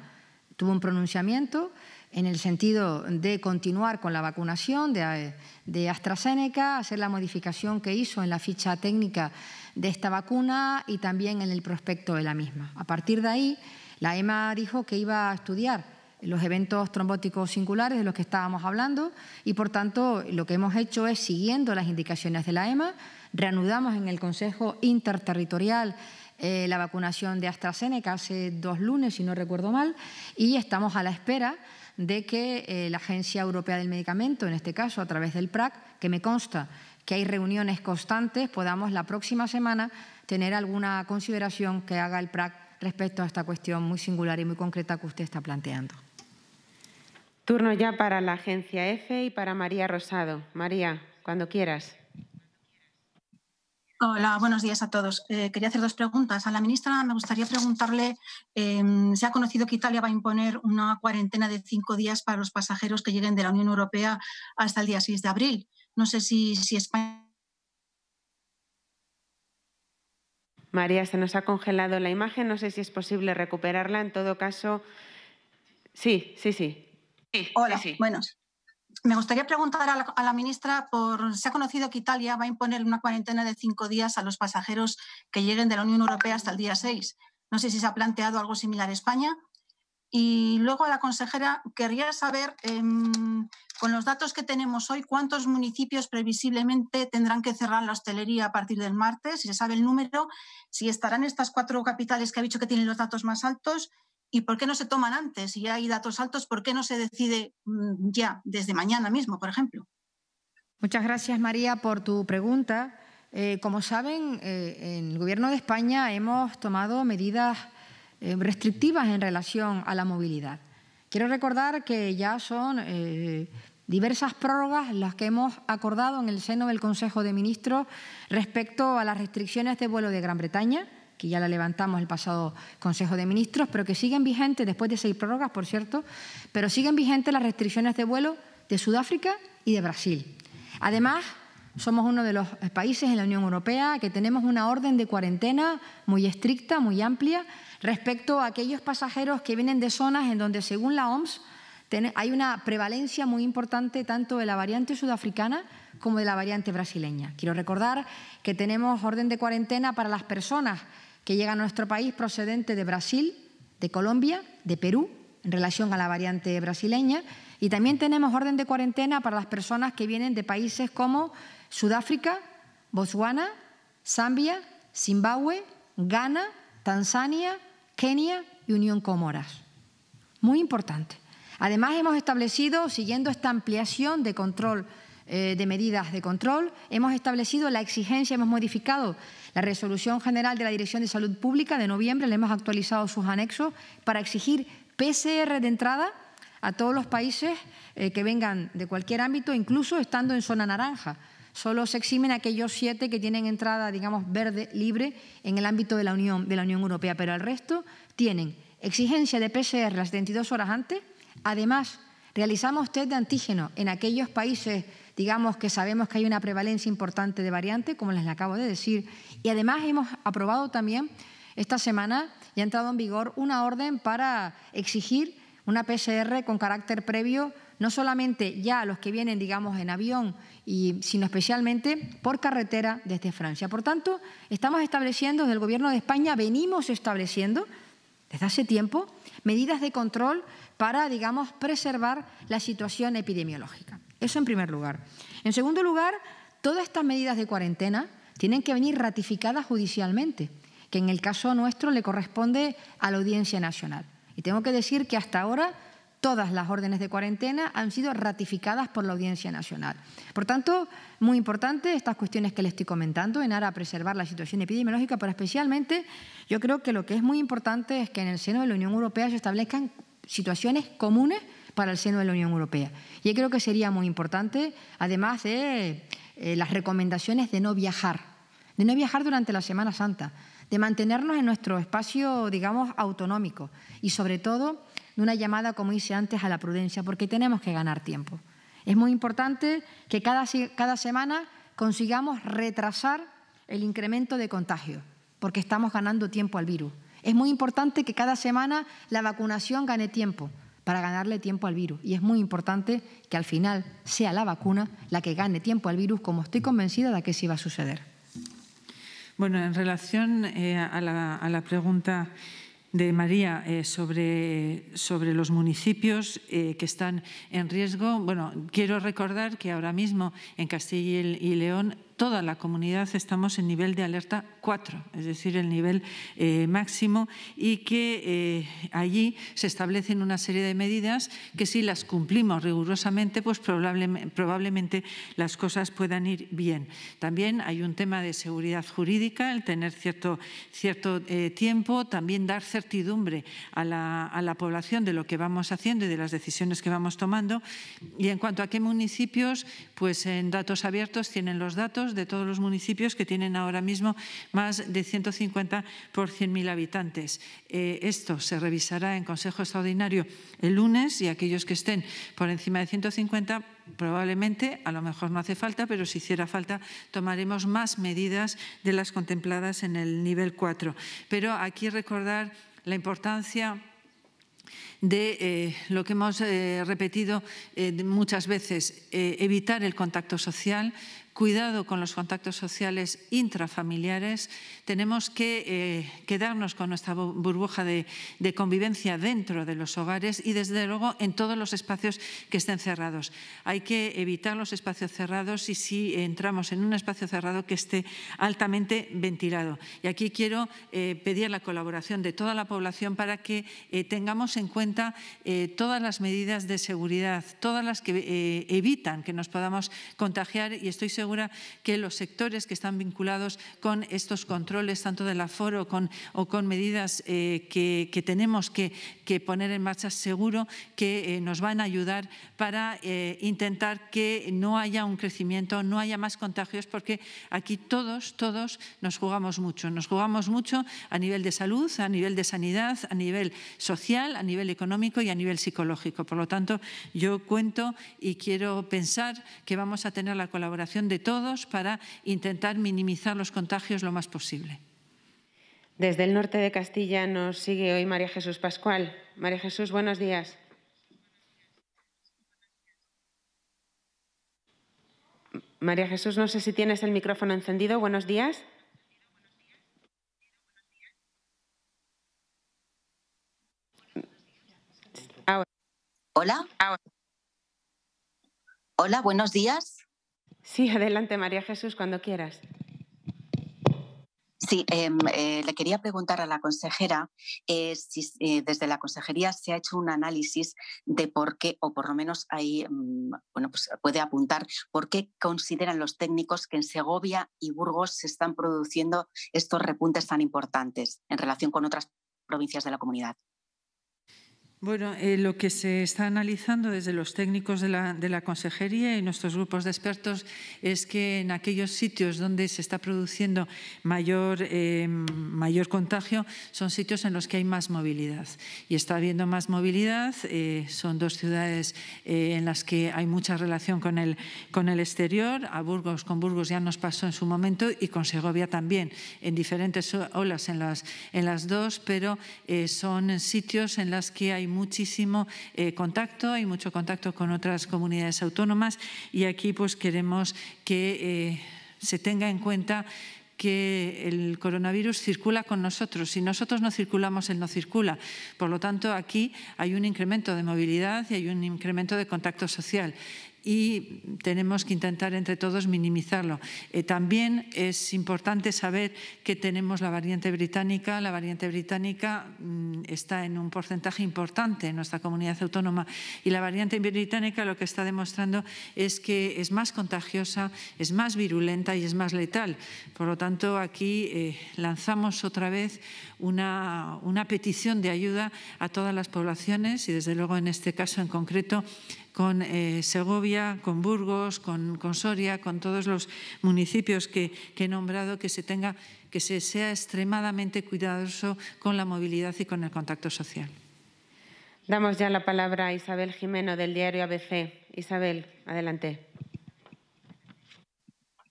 tuvo un pronunciamiento en el sentido de continuar con la vacunación de, AstraZeneca, hacer la modificación que hizo en la ficha técnica de esta vacuna y también en el prospecto de la misma. A partir de ahí, la EMA dijo que iba a estudiar los eventos trombóticos singulares de los que estábamos hablando y, por tanto, lo que hemos hecho es, siguiendo las indicaciones de la EMA, reanudamos en el Consejo Interterritorial eh, la vacunación de AstraZeneca hace dos lunes, si no recuerdo mal, y estamos a la espera de que eh, la Agencia Europea del Medicamento, en este caso a través del PRAC, que me consta que hay reuniones constantes, podamos la próxima semana tener alguna consideración que haga el PRAC respecto a esta cuestión muy singular y muy concreta que usted está planteando. Turno ya para la agencia EFE y para María Rosado. María, cuando quieras. Hola, buenos días a todos. Eh, quería hacer dos preguntas. A la ministra me gustaría preguntarle, em, se ha conocido que Italia va a imponer una cuarentena de cinco días para los pasajeros que lleguen de la Unión Europea hasta el día 6 de abril. No sé si, España... María, se nos ha congelado la imagen. No sé si es posible recuperarla. En todo caso, sí, sí, sí. Hola, sí. buenos me gustaría preguntar a la, ministra por se ha conocido que Italia va a imponer una cuarentena de cinco días a los pasajeros que lleguen de la Unión Europea hasta el día 6. No sé si se ha planteado algo similar a España. Y luego a la consejera querría saber, em, con los datos que tenemos hoy, cuántos municipios previsiblemente tendrán que cerrar la hostelería a partir del martes, si se sabe el número, si estarán estas cuatro capitales que ha dicho que tienen los datos más altos ¿Y por qué no se toman antes? Si hay datos altos, ¿por qué no se decide mm, ya, desde mañana mismo, por ejemplo? Muchas gracias, María, por tu pregunta. Eh, como saben, eh, en el Gobierno de España hemos tomado medidas eh, restrictivas en relación a la movilidad. Quiero recordar que ya son diversas prórrogas las que hemos acordado en el seno del Consejo de Ministros respecto a las restricciones de vuelo de Gran Bretaña que ya la levantamos el pasado Consejo de Ministros, pero que siguen vigentes, después de seis prórrogas, por cierto, pero siguen vigentes las restricciones de vuelo de Sudáfrica y de Brasil. Además, somos uno de los países en la Unión Europea que tenemos una orden de cuarentena muy estricta, muy amplia, respecto a aquellos pasajeros que vienen de zonas en donde, según la OMS, hay una prevalencia muy importante tanto de la variante sudafricana como de la variante brasileña. Quiero recordar que tenemos orden de cuarentena para las personas que llega a nuestro país procedente de Brasil, de Colombia, de Perú, en relación a la variante brasileña. Y también tenemos orden de cuarentena para las personas que vienen de países como Sudáfrica, Botswana, Zambia, Zimbabue, Ghana, Tanzania, Kenia y Unión Comoras. Muy importante. Además, hemos establecido, siguiendo esta ampliación de control, eh, de medidas de control, hemos establecido la exigencia, hemos modificado la resolución general de la Dirección de Salud Pública de noviembre, le hemos actualizado sus anexos para exigir PCR de entrada a todos los países eh, que vengan de cualquier ámbito, incluso estando en zona naranja. Solo se eximen aquellos siete que tienen entrada, digamos, verde libre en el ámbito de la Unión, de la Unión Europea, pero el resto tienen exigencia de PCR las 22 horas antes. Además, realizamos test de antígeno en aquellos países digamos que sabemos que hay una prevalencia importante de variante, como les acabo de decir, y además hemos aprobado también esta semana y ha entrado en vigor una orden para exigir una PCR con carácter previo, no solamente ya a los que vienen, digamos, en avión, y, sino especialmente por carretera desde Francia. Por tanto, estamos estableciendo, desde el Gobierno de España, venimos estableciendo desde hace tiempo medidas de control para, digamos, preservar la situación epidemiológica. Eso en primer lugar. En segundo lugar, todas estas medidas de cuarentena tienen que venir ratificadas judicialmente, que en el caso nuestro le corresponde a la Audiencia Nacional. Y tengo que decir que hasta ahora todas las órdenes de cuarentena han sido ratificadas por la Audiencia Nacional. Por tanto, muy importante estas cuestiones que le estoy comentando en aras a preservar la situación epidemiológica, pero especialmente yo creo que lo que es muy importante es que en el seno de la Unión Europea se establezcan situaciones comunes para el seno de la Unión Europea. Y creo que sería muy importante, además de eh, las recomendaciones de no viajar, de no viajar durante la Semana Santa, de mantenernos en nuestro espacio, digamos, autonómico y sobre todo de una llamada, como hice antes, a la prudencia, porque tenemos que ganar tiempo. Es muy importante que cada, cada semana consigamos retrasar el incremento de contagio porque estamos ganando tiempo al virus. Es muy importante que cada semana la vacunación gane tiempo, para ganarle tiempo al virus. Y es muy importante que al final sea la vacuna la que gane tiempo al virus, como estoy convencida de que sí va a suceder. Bueno, en relación eh, a, la, pregunta de María eh, sobre, sobre los municipios eh, que están en riesgo, bueno, quiero recordar que ahora mismo en Castilla y León toda la comunidad estamos en nivel de alerta 4, es decir, el nivel eh, máximo, y que eh, allí se establecen una serie de medidas que si las cumplimos rigurosamente, pues probablemente las cosas puedan ir bien. También hay un tema de seguridad jurídica, el tener cierto, cierto eh, tiempo, también dar certidumbre a la, a la población de lo que vamos haciendo y de las decisiones que vamos tomando. Y en cuanto a qué municipios, pues en datos abiertos tienen los datos de todos los municipios que tienen ahora mismo más de 150 por 100.000 habitantes. Eh, esto se revisará en Consejo Extraordinario el lunes y aquellos que estén por encima de 150 probablemente, a lo mejor no hace falta, pero si hiciera falta tomaremos más medidas de las contempladas en el nivel 4. Pero aquí recordar la importancia de eh, lo que hemos eh, repetido muchas veces, evitar el contacto social, cuidado con los contactos sociales intrafamiliares, tenemos que eh, quedarnos con nuestra burbuja de, convivencia dentro de los hogares y desde luego en todos los espacios que estén cerrados. Hay que evitar los espacios cerrados y si entramos en un espacio cerrado que esté altamente ventilado. Y aquí quiero eh, pedir la colaboración de toda la población para que eh, tengamos en cuenta todas las medidas de seguridad, todas las que evitan que nos podamos contagiar y estoy segura que los sectores que están vinculados con estos controles tanto del aforo con, o con medidas eh, que, tenemos que, poner en marcha seguro que eh, nos van a ayudar para eh, intentar que no haya un crecimiento, no haya más contagios, porque aquí todos, todos nos jugamos mucho. Nos jugamos mucho a nivel de salud, a nivel de sanidad, a nivel social, a nivel económico y a nivel psicológico. Por lo tanto, yo cuento y quiero pensar que vamos a tener la colaboración de todos para intentar minimizar los contagios lo más posible. Desde el norte de Castilla nos sigue hoy María Jesús Pascual. María Jesús, buenos días. María Jesús, no sé si tienes el micrófono encendido. Buenos días. Hola. Hola, buenos días. Sí, adelante María Jesús, cuando quieras. Sí, em, eh, le quería preguntar a la consejera eh, si eh, desde la consejería se ha hecho un análisis de por qué, o por lo menos ahí mm, bueno, pues puede apuntar, por qué consideran los técnicos que en Segovia y Burgos se están produciendo estos repuntes tan importantes en relación con otras provincias de la comunidad. Bueno, eh, lo que se está analizando desde los técnicos de la, de la, consejería y nuestros grupos de expertos es que en aquellos sitios donde se está produciendo mayor, eh, mayor contagio son sitios en los que hay más movilidad. Y está habiendo más movilidad, eh, son dos ciudades en las que hay mucha relación con el, con el exterior, a Burgos, con Burgos ya nos pasó en su momento y con Segovia también, en diferentes olas en las, en las dos, pero son sitios en las que hay muchísimo eh, contacto hay mucho contacto con otras comunidades autónomas y aquí pues queremos que eh, se tenga en cuenta que el coronavirus circula con nosotros. Si nosotros no circulamos, él no circula. Por lo tanto, aquí hay un incremento de movilidad y hay un incremento de contacto social y tenemos que intentar entre todos minimizarlo. Eh, también es importante saber que tenemos la variante británica. La variante británica mm, está en un porcentaje importante en nuestra comunidad autónoma y la variante británica lo que está demostrando es que es más contagiosa, es más virulenta y es más letal. Por lo tanto, aquí eh, lanzamos otra vez una petición de ayuda a todas las poblaciones y desde luego en este caso en concreto con eh, Segovia, con Burgos, con, Soria, con todos los municipios que, que he nombrado, que se tenga, que se sea extremadamente cuidadoso con la movilidad y con el contacto social. Damos ya la palabra a Isabel Jimeno del diario ABC. Isabel, adelante.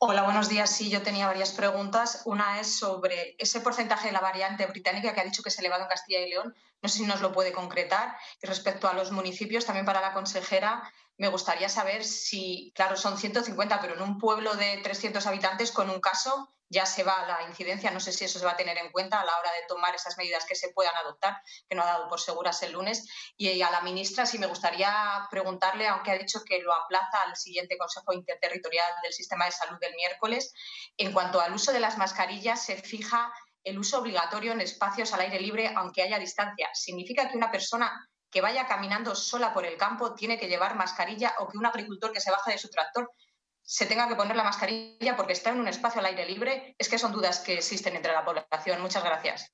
Hola, buenos días. Sí, yo tenía varias preguntas. Una es sobre ese porcentaje de la variante británica que ha dicho que ha elevado en Castilla y León. No sé si nos lo puede concretar. Y respecto a los municipios, también para la consejera, me gustaría saber si, claro, son 150, pero en un pueblo de 300 habitantes con un caso, ya se va la incidencia. No sé si eso se va a tener en cuenta a la hora de tomar esas medidas que se puedan adoptar, que no ha dado por seguras el lunes. Y a la ministra si me gustaría preguntarle, aunque ha dicho que lo aplaza al siguiente Consejo Interterritorial del Sistema de Salud del miércoles, en cuanto al uso de las mascarillas, se fija el uso obligatorio en espacios al aire libre, aunque haya distancia. ¿Significa que una persona que vaya caminando sola por el campo tiene que llevar mascarilla o que un agricultor que se baja de su tractor se tenga que poner la mascarilla porque está en un espacio al aire libre, es que son dudas que existen entre la población. Muchas gracias.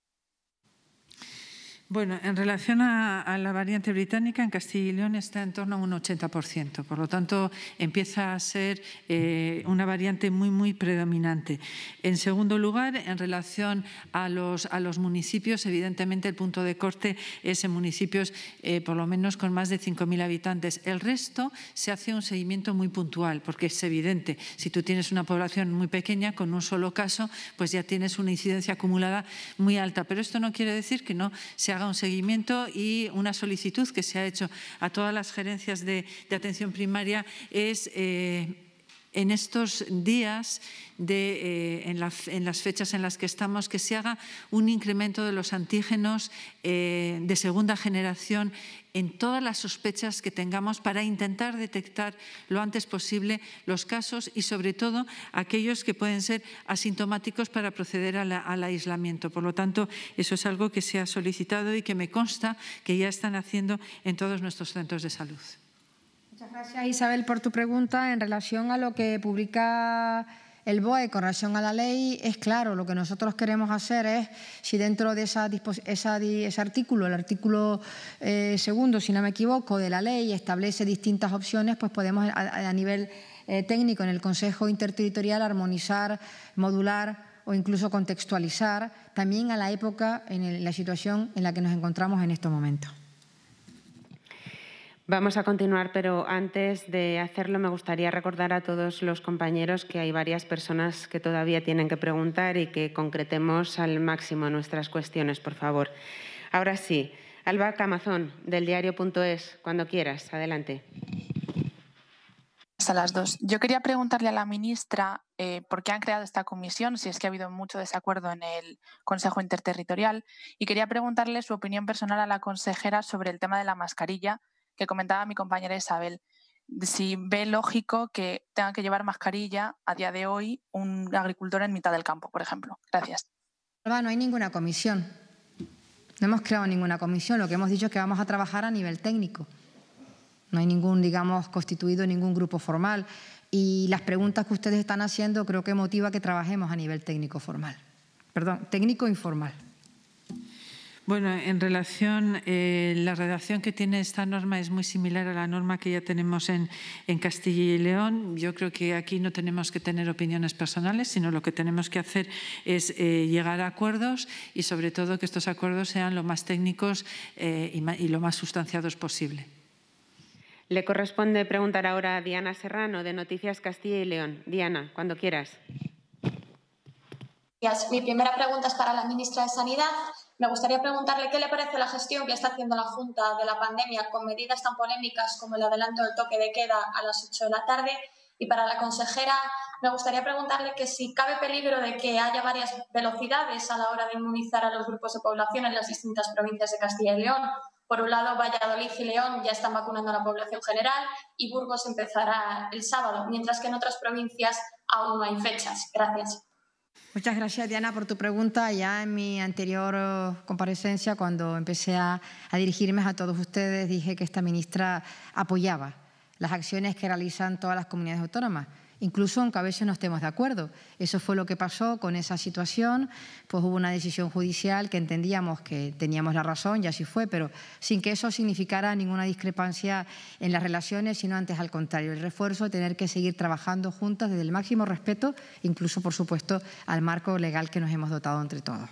Bueno, en relación a, la variante británica, en Castilla y León está en torno a un 80%, por lo tanto empieza a ser eh, una variante muy, muy predominante. En segundo lugar, en relación a los, a los municipios, evidentemente el punto de corte es en municipios eh, por lo menos con más de 5.000 habitantes. El resto se hace un seguimiento muy puntual, porque es evidente, si tú tienes una población muy pequeña con un solo caso, pues ya tienes una incidencia acumulada muy alta. Pero esto no quiere decir que no sea haga un seguimiento y una solicitud que se ha hecho a todas las gerencias de, atención primaria es... Eh, en estos días, de, eh, en, las fechas en las que estamos, que se haga un incremento de los antígenos eh, de segunda generación en todas las sospechas que tengamos para intentar detectar lo antes posible los casos y sobre todo aquellos que pueden ser asintomáticos para proceder al aislamiento. Por lo tanto, eso es algo que se ha solicitado y que me consta que ya están haciendo en todos nuestros centros de salud. Muchas gracias Isabel por tu pregunta. En relación a lo que publica el BOE con relación a la ley, es claro, lo que nosotros queremos hacer es, si dentro de ese artículo, el artículo eh, segundo, si no me equivoco, de la ley establece distintas opciones, pues podemos a, nivel eh, técnico en el Consejo Interterritorial armonizar, modular o incluso contextualizar también a la época, en la situación en la que nos encontramos en estos momentos. Vamos a continuar, pero antes de hacerlo me gustaría recordar a todos los compañeros que hay varias personas que todavía tienen que preguntar y que concretemos al máximo nuestras cuestiones, por favor. Ahora sí, Alba Camazón, del diario.es, cuando quieras, adelante. Hasta las dos. Yo quería preguntarle a la ministra eh, por qué han creado esta comisión, si es que ha habido mucho desacuerdo en el Consejo Interterritorial, y quería preguntarle su opinión personal a la consejera sobre el tema de la mascarilla que comentaba mi compañera Isabel. Si ve lógico que tenga que llevar mascarilla a día de hoy un agricultor en mitad del campo, por ejemplo. Gracias. No hay ninguna comisión. No hemos creado ninguna comisión. Lo que hemos dicho es que vamos a trabajar a nivel técnico. No hay ningún, digamos, constituido ningún grupo formal. Y las preguntas que ustedes están haciendo creo que motiva que trabajemos a nivel técnico formal. Perdón, técnico informal. Bueno, en relación, eh, la redacción que tiene esta norma es muy similar a la norma que ya tenemos en, Castilla y León. Yo creo que aquí no tenemos que tener opiniones personales, sino lo que tenemos que hacer es eh, llegar a acuerdos y sobre todo que estos acuerdos sean lo más técnicos eh, y, y lo más sustanciados posible. Le corresponde preguntar ahora a Diana Serrano de Noticias Castilla y León. Diana, cuando quieras. Mi primera pregunta es para la ministra de Sanidad. Me gustaría preguntarle qué le parece la gestión que está haciendo la Junta de la pandemia con medidas tan polémicas como el adelanto del toque de queda a las 8 de la tarde. Y para la consejera, me gustaría preguntarle que si cabe peligro de que haya varias velocidades a la hora de inmunizar a los grupos de población en las distintas provincias de Castilla y León. Por un lado, Valladolid y León ya están vacunando a la población general y Burgos empezará el sábado, mientras que en otras provincias aún no hay fechas. Gracias. Muchas gracias, Diana, por tu pregunta. Ya en mi anterior eh, comparecencia, cuando empecé a, dirigirme a todos ustedes, dije que esta ministra apoyaba las acciones que realizan todas las comunidades autónomas incluso aunque a veces no estemos de acuerdo. Eso fue lo que pasó con esa situación, pues hubo una decisión judicial que entendíamos que teníamos la razón y así fue, pero sin que eso significara ninguna discrepancia en las relaciones, sino antes al contrario, el refuerzo de tener que seguir trabajando juntas desde el máximo respeto, incluso por supuesto al marco legal que nos hemos dotado entre todos.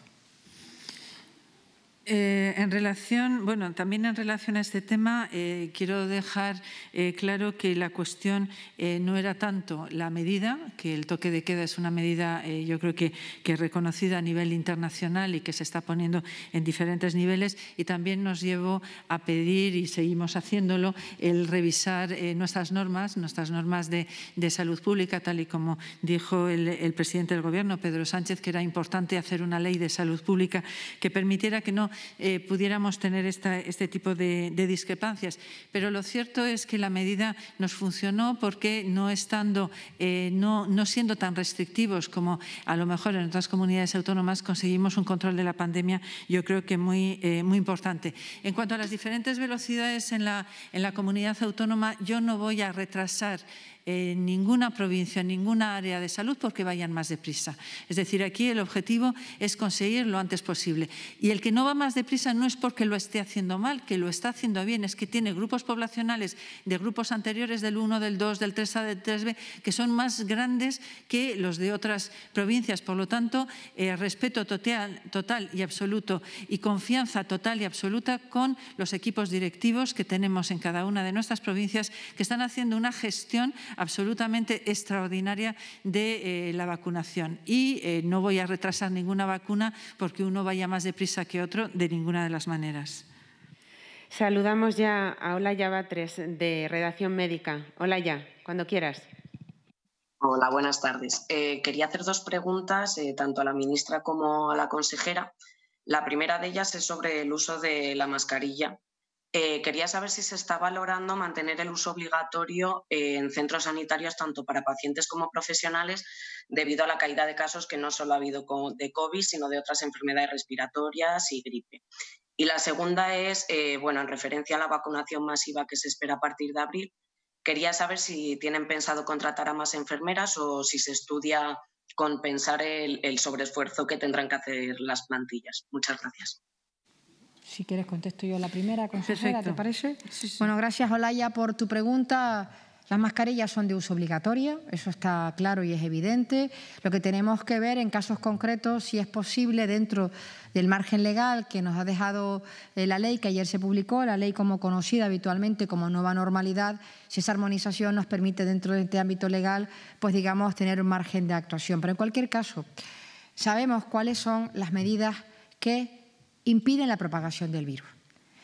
Eh, en relación, bueno, también en relación a este tema, eh, quiero dejar eh, claro que la cuestión no era tanto la medida, que el toque de queda es una medida, yo creo que, que, reconocida a nivel internacional y que se está poniendo en diferentes niveles, y también nos llevó a pedir, y seguimos haciéndolo, el revisar nuestras normas, nuestras normas de, salud pública, tal y como dijo el presidente del Gobierno, Pedro Sánchez, que era importante hacer una ley de salud pública que permitiera que no eh, pudiéramos tener este tipo de, discrepancias. Pero lo cierto es que la medida nos funcionó porque no, estando, eh, no, siendo tan restrictivos como a lo mejor en otras comunidades autónomas conseguimos un control de la pandemia, yo creo que muy, eh, muy importante. En cuanto a las diferentes velocidades en la comunidad autónoma, yo no voy a retrasar en ninguna provincia, en ninguna área de salud, porque vayan más deprisa. Es decir, aquí el objetivo es conseguir lo antes posible. Y el que no va más deprisa no es porque lo esté haciendo mal, que lo está haciendo bien, es que tiene grupos poblacionales de grupos anteriores del 1, del 2, del 3A, del 3B, que son más grandes que los de otras provincias. Por lo tanto, eh, respeto total y absoluto y confianza total y absoluta con los equipos directivos que tenemos en cada una de nuestras provincias, que están haciendo una gestión absolutamente extraordinaria de eh, la vacunación. Y eh, no voy a retrasar ninguna vacuna porque uno vaya más deprisa que otro de ninguna de las maneras. Saludamos ya a Olaya Batres de Redacción Médica. Olaya, cuando quieras. Hola, buenas tardes. Eh, quería hacer dos preguntas, tanto a la ministra como a la consejera. La primera de ellas es sobre el uso de la mascarilla. Eh, quería saber si se está valorando mantener el uso obligatorio en centros sanitarios tanto para pacientes como profesionales debido a la caída de casos que no solo ha habido de COVID, sino de otras enfermedades respiratorias y gripe. Y la segunda es, eh, bueno, en referencia a la vacunación masiva que se espera a partir de abril, quería saber si tienen pensado contratar a más enfermeras o si se estudia compensar el, el sobreesfuerzo que tendrán que hacer las plantillas. Muchas gracias. Si quieres contesto yo la primera, consejera, ¿te parece? Bueno, gracias Olaya por tu pregunta. Las mascarillas son de uso obligatorio, eso está claro y es evidente. Lo que tenemos que ver en casos concretos, si es posible, dentro del margen legal que nos ha dejado eh, la ley que ayer se publicó, la ley como conocida habitualmente como nueva normalidad, si esa armonización nos permite dentro de este ámbito legal, pues digamos, tener un margen de actuación. Pero en cualquier caso, sabemos cuáles son las medidas que impiden la propagación del virus.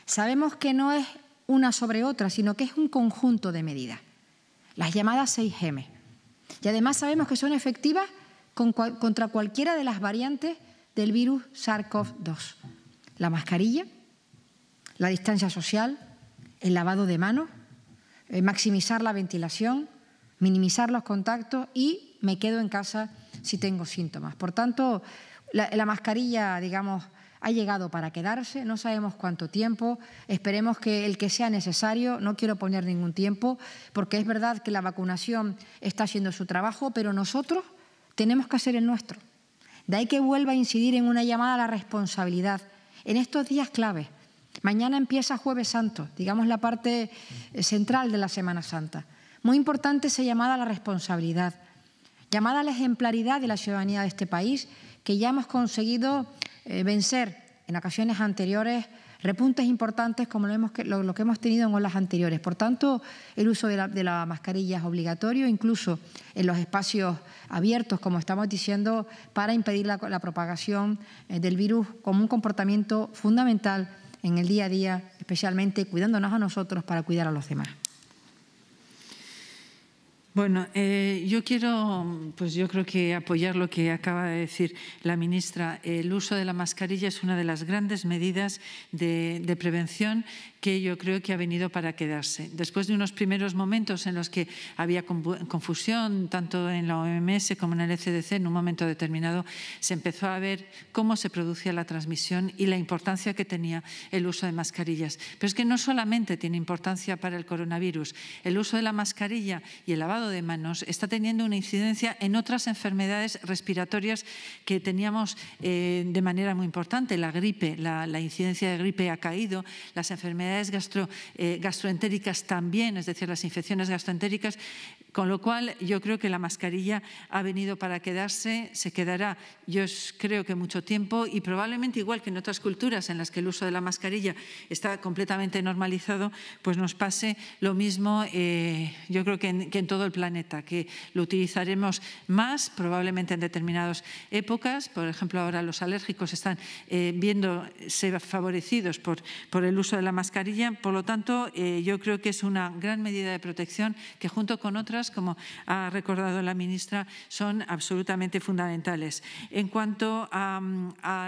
Sabemos que no es una sobre otra, sino que es un conjunto de medidas, las llamadas 6M. Y además sabemos que son efectivas contra cualquiera de las variantes del virus SARS-CoV-2. La mascarilla, la distancia social, el lavado de manos, eh, maximizar la ventilación, minimizar los contactos y me quedo en casa si tengo síntomas. Por tanto, la mascarilla, digamos, ha llegado para quedarse, no sabemos cuánto tiempo, esperemos que el que sea necesario, no quiero poner ningún tiempo, porque es verdad que la vacunación está haciendo su trabajo, pero nosotros tenemos que hacer el nuestro. De ahí que vuelva a incidir en una llamada a la responsabilidad en estos días clave. Mañana empieza Jueves Santo, digamos la parte eh, central de la Semana Santa. Muy importante esa llamada a la responsabilidad, llamada a la ejemplaridad de la ciudadanía de este país, que ya hemos conseguido eh, vencer en ocasiones anteriores repuntes importantes como lo, hemos, que hemos tenido en olas anteriores. Por tanto, el uso de la, mascarilla es obligatorio, incluso en los espacios abiertos, como estamos diciendo, para impedir la propagación eh, del virus como un comportamiento fundamental en el día a día, especialmente cuidándonos a nosotros para cuidar a los demás. Bueno, eh, yo quiero, pues yo creo que apoyar lo que acaba de decir la ministra. El uso de la mascarilla es una de las grandes medidas de, prevención que yo creo que ha venido para quedarse. Después de unos primeros momentos en los que había confusión, tanto en la OMS como en el CDC e en un momento determinado se empezó a ver cómo se producía la transmisión y la importancia que tenía el uso de mascarillas. Pero es que no solamente tiene importancia para el coronavirus. El uso de la mascarilla y el lavado de manos está teniendo una incidencia en otras enfermedades respiratorias que teníamos eh, de manera muy importante. La gripe, la, incidencia de gripe ha caído, las enfermedades gastro, eh, gastroentéricas también, es decir, las infecciones gastroentéricas, con lo cual yo creo que la mascarilla ha venido para quedarse, se quedará yo creo que mucho tiempo y probablemente igual que en otras culturas en las que el uso de la mascarilla está completamente normalizado, pues nos pase lo mismo eh, yo creo que en, que en todo el planeta, que lo utilizaremos más probablemente en determinadas épocas. Por ejemplo, ahora los alérgicos están eh, viéndose favorecidos por, por, el uso de la mascarilla. Por lo tanto, eh, yo creo que es una gran medida de protección que junto con otras, como ha recordado la ministra, son absolutamente fundamentales. En cuanto a,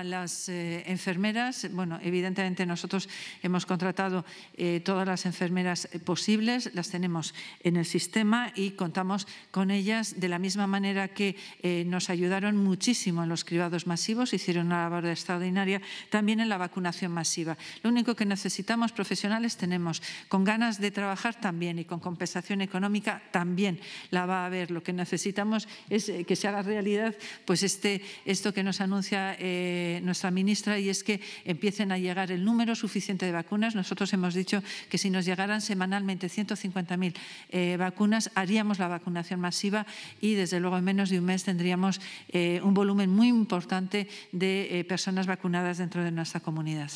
las eh, enfermeras, bueno, evidentemente nosotros hemos contratado eh, todas las enfermeras posibles, las tenemos en el sistema y contamos con ellas de la misma manera que eh, nos ayudaron muchísimo en los cribados masivos, hicieron una labor extraordinaria, también en la vacunación masiva. Lo único que necesitamos profesionales tenemos, con ganas de trabajar también y con compensación económica también la va a haber. Lo que necesitamos es eh, que se haga realidad pues este, esto que nos anuncia eh, nuestra ministra y es que empiecen a llegar el número suficiente de vacunas. Nosotros hemos dicho que si nos llegaran semanalmente 150.000 vacunas haríamos la vacunación masiva y desde luego en menos de un mes tendríamos eh, un volumen muy importante de eh, personas vacunadas dentro de nuestra comunidad.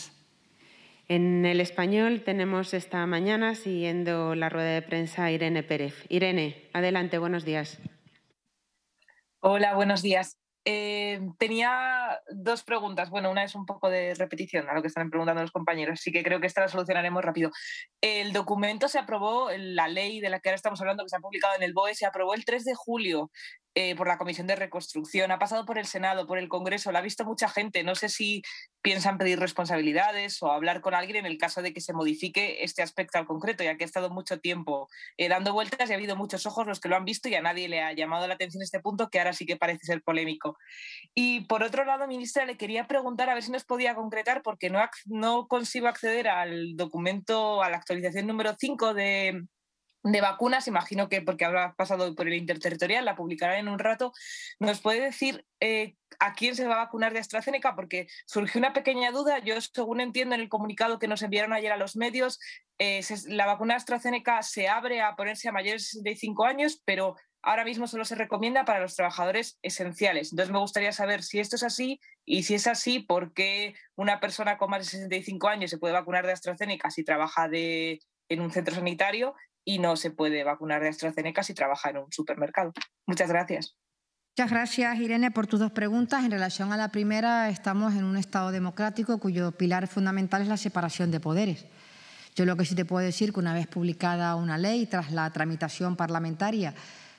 En el español tenemos esta mañana, siguiendo la rueda de prensa, Irene Pérez. Irene, adelante, buenos días. Hola, buenos días. Eh, tenía dos preguntas. Bueno, una es un poco de repetición a lo que están preguntando los compañeros, así que creo que esta la solucionaremos rápido. El documento se aprobó, la ley de la que ahora estamos hablando, que se ha publicado en el BOE, se aprobó el 3 de julio. Eh, por la Comisión de Reconstrucción, ha pasado por el Senado, por el Congreso, lo ha visto mucha gente. No sé si piensan pedir responsabilidades o hablar con alguien en el caso de que se modifique este aspecto al concreto, ya que ha estado mucho tiempo eh, dando vueltas y ha habido muchos ojos los que lo han visto y a nadie le ha llamado la atención este punto, que ahora sí que parece ser polémico. Y por otro lado, ministra, le quería preguntar a ver si nos podía concretar, porque no, no consigo acceder al documento, a la actualización número 5 de de vacunas, imagino que porque habrá pasado por el interterritorial, la publicarán en un rato, ¿nos puede decir eh, a quién se va a vacunar de AstraZeneca? Porque surgió una pequeña duda, yo según entiendo en el comunicado que nos enviaron ayer a los medios, eh, la vacuna AstraZeneca se abre a ponerse a mayores de 5 años, pero ahora mismo solo se recomienda para los trabajadores esenciales. Entonces me gustaría saber si esto es así y si es así, ¿por qué una persona con más de 65 años se puede vacunar de AstraZeneca si trabaja en un centro sanitario y no se puede vacunar de AstraZeneca si trabaja en un supermercado. Muchas gracias. Muchas gracias, Irene, por tus dos preguntas. En relación a la primera, estamos en un Estado democrático cuyo pilar fundamental es la separación de poderes. Yo lo que sí te puedo decir que una vez publicada una ley, tras la tramitación parlamentaria,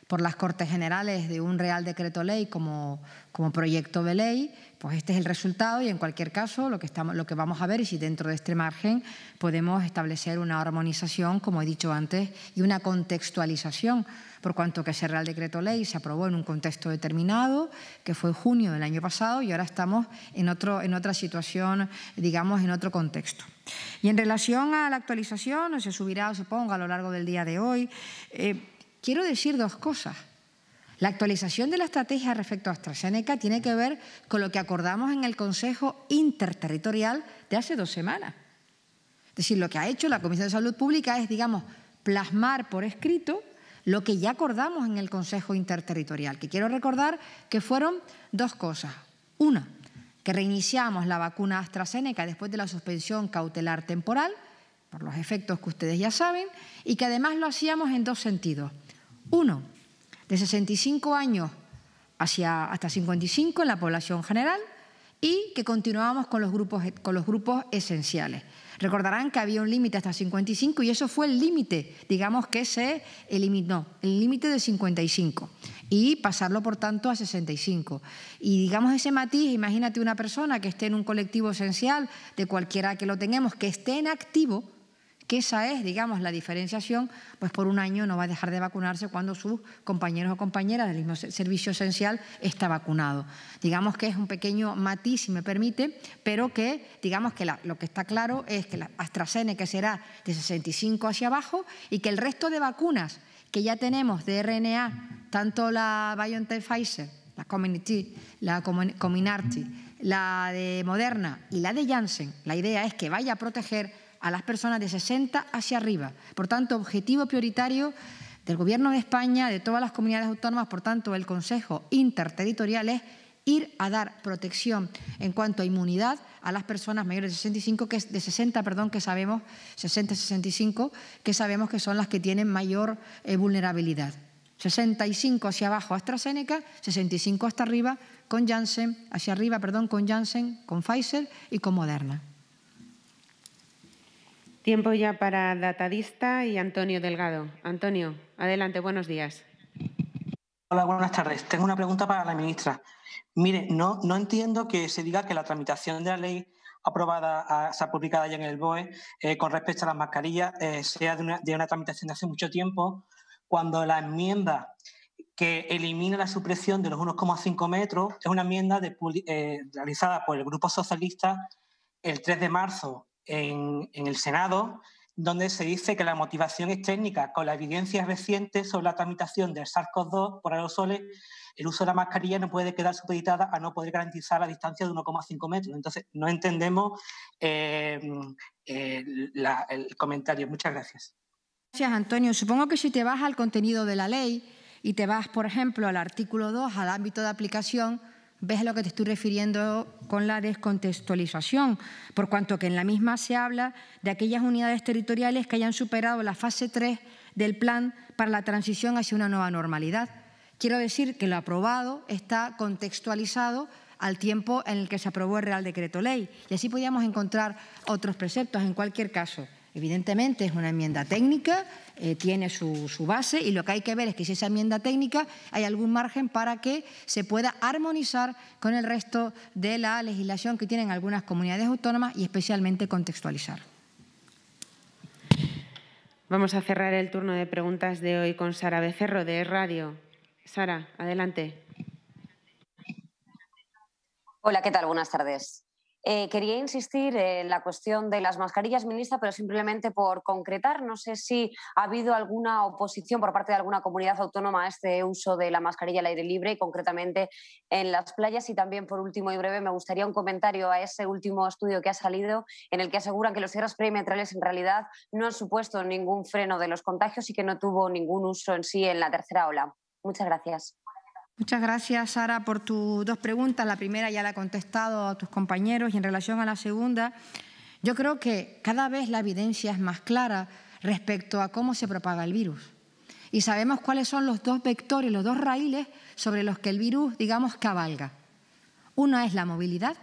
por las Cortes Generales de un Real Decreto Ley como, como proyecto de ley, pues este es el resultado y en cualquier caso lo que, estamos, lo que vamos a ver es si dentro de este margen podemos establecer una armonización, como he dicho antes, y una contextualización, por cuanto que ese Real Decreto Ley se aprobó en un contexto determinado, que fue junio del año pasado, y ahora estamos en, otro, en otra situación, digamos, en otro contexto. Y en relación a la actualización, se subirá, supongo, a lo largo del día de hoy. Eh, quiero decir dos cosas. La actualización de la estrategia respecto a AstraZeneca tiene que ver con lo que acordamos en el Consejo Interterritorial de hace dos semanas. Es decir, lo que ha hecho la Comisión de Salud Pública es, digamos, plasmar por escrito lo que ya acordamos en el Consejo Interterritorial, que quiero recordar que fueron dos cosas. Una, que reiniciamos la vacuna AstraZeneca después de la suspensión cautelar temporal, por los efectos que ustedes ya saben, y que además lo hacíamos en dos sentidos. Uno, de 65 años hacia, hasta 55 en la población general y que continuábamos con los grupos, con los grupos esenciales. Recordarán que había un límite hasta 55 y eso fue el límite, digamos que se eliminó, el límite de 55 y pasarlo por tanto a 65. Y digamos ese matiz, imagínate una persona que esté en un colectivo esencial, de cualquiera que lo tengamos, que esté en activo, que esa es, digamos, la diferenciación, pues por un año no va a dejar de vacunarse cuando sus compañeros o compañeras del mismo servicio esencial está vacunado. Digamos que es un pequeño matiz, si me permite, pero que, digamos que lo que está claro es que la AstraZeneca será de 65 hacia abajo y que el resto de vacunas que ya tenemos de RNA, tanto la BioNTech Pfizer, la Comirnaty, la Comirnaty, la de Moderna y la de Janssen, la idea es que vaya a proteger a las personas de 60 hacia arriba. Por tanto, objetivo prioritario del Gobierno de España, de todas las comunidades autónomas, por tanto, el Consejo Interterritorial es ir a dar protección en cuanto a inmunidad a las personas mayores de 65 que es de 60, perdón, que sabemos 60 65, que sabemos que son las que tienen mayor eh, vulnerabilidad. 65 hacia abajo AstraZeneca, 65 hasta arriba con Janssen, hacia arriba, perdón, con Janssen, con Pfizer y con Moderna. Tiempo ya para Datadista y Antonio Delgado. Antonio, adelante, buenos días. Hola, buenas tardes. Tengo una pregunta para la ministra. Mire, no, no entiendo que se diga que la tramitación de la ley aprobada, ah, se ha publicado ya en el BOE, eh, con respecto a las mascarillas, eh, sea de una, de una tramitación de hace mucho tiempo, cuando la enmienda que elimina la supresión de los 1,5 metros es una enmienda de, eh, realizada por el Grupo Socialista el 3 de marzo en, el Senado, donde se dice que la motivación es técnica, con la evidencia reciente sobre la tramitación del SARS-CoV-2 por aerosoles, el uso de la mascarilla no puede quedar supeditada a no poder garantizar la distancia de 1,5 metros. Entonces, no entendemos eh, eh, el comentario. Muchas gracias. Gracias, Antonio. Supongo que si te vas al contenido de la ley y te vas, por ejemplo, al artículo 2, al ámbito de aplicación, Ves a lo que te estoy refiriendo con la descontextualización, por cuanto que en la misma se habla de aquellas unidades territoriales que hayan superado la fase 3 del plan para la transición hacia una nueva normalidad. Quiero decir que lo aprobado está contextualizado al tiempo en el que se aprobó el Real Decreto Ley y así podíamos encontrar otros preceptos en cualquier caso. Evidentemente es una enmienda técnica eh, tiene su, su, base y lo que hay que ver es que si esa enmienda técnica hay algún margen para que se pueda armonizar con el resto de la legislación que tienen algunas comunidades autónomas y especialmente contextualizar. Vamos a cerrar el turno de preguntas de hoy con Sara Becerro de Radio. Sara, adelante. Hola, ¿qué tal? Buenas tardes. Eh, quería insistir en la cuestión de las mascarillas, ministra, pero simplemente por concretar, no sé si ha habido alguna oposición por parte de alguna comunidad autónoma a este uso de la mascarilla al aire libre y concretamente en las playas. Y también, por último y breve, me gustaría un comentario a ese último estudio que ha salido en el que aseguran que los cierres perimetrales en realidad no han supuesto ningún freno de los contagios y que no tuvo ningún uso en sí en la tercera ola. Muchas gracias. Muchas gracias, Sara, por tus dos preguntas. La primera ya la ha contestado a tus compañeros y en relación a la segunda, yo creo que cada vez la evidencia es más clara respecto a cómo se propaga el virus. Y sabemos cuáles son los dos vectores, los dos raíles sobre los que el virus, digamos, cabalga. Una es la movilidad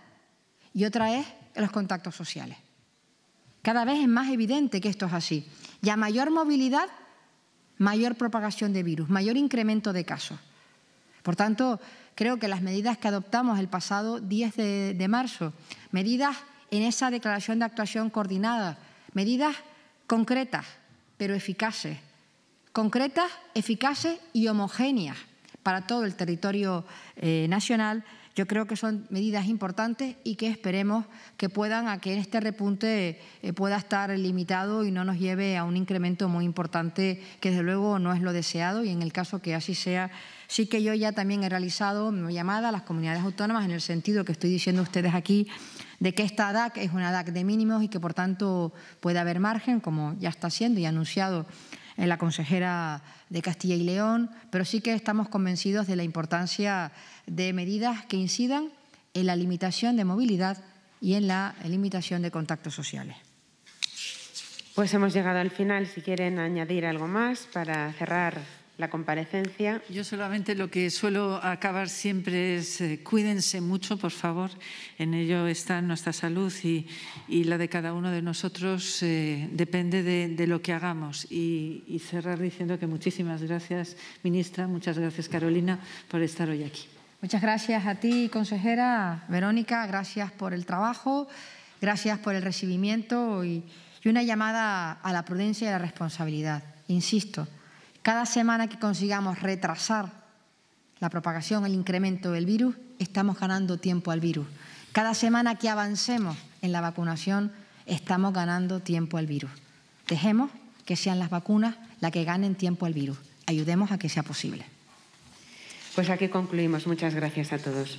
y otra es los contactos sociales. Cada vez es más evidente que esto es así. Y a mayor movilidad, mayor propagación de virus, mayor incremento de casos. Por tanto, creo que las medidas que adoptamos el pasado 10 de, marzo, medidas en esa declaración de actuación coordinada, medidas concretas, pero eficaces, concretas, eficaces y homogéneas para todo el territorio eh, nacional, yo creo que son medidas importantes y que esperemos que puedan, a que este repunte eh, pueda estar limitado y no nos lleve a un incremento muy importante que desde luego no es lo deseado y en el caso que así sea, sí que yo ya también he realizado mi llamada a las comunidades autónomas en el sentido que estoy diciendo ustedes aquí de que esta DAC es una DAC de mínimos y que por tanto puede haber margen, como ya está siendo y anunciado en la consejera de Castilla y León, pero sí que estamos convencidos de la importancia de medidas que incidan en la limitación de movilidad y en la limitación de contactos sociales. Pues hemos llegado al final. Si quieren añadir algo más para cerrar la comparecencia. Yo solamente lo que suelo acabar siempre es eh, cuídense mucho, por favor. En ello está nuestra salud y, la de cada uno de nosotros eh, depende de, lo que hagamos. Y, cerrar diciendo que muchísimas gracias, ministra, muchas gracias, Carolina, por estar hoy aquí. Muchas gracias a ti, consejera Verónica, gracias por el trabajo, gracias por el recibimiento y, y una llamada a la prudencia y a la responsabilidad. Insisto, cada semana que consigamos retrasar la propagación, el incremento del virus, estamos ganando tiempo al virus. Cada semana que avancemos en la vacunación, estamos ganando tiempo al virus. Dejemos que sean las vacunas las que ganen tiempo al virus. Ayudemos a que sea posible. Pues aquí concluimos. Muchas gracias a todos.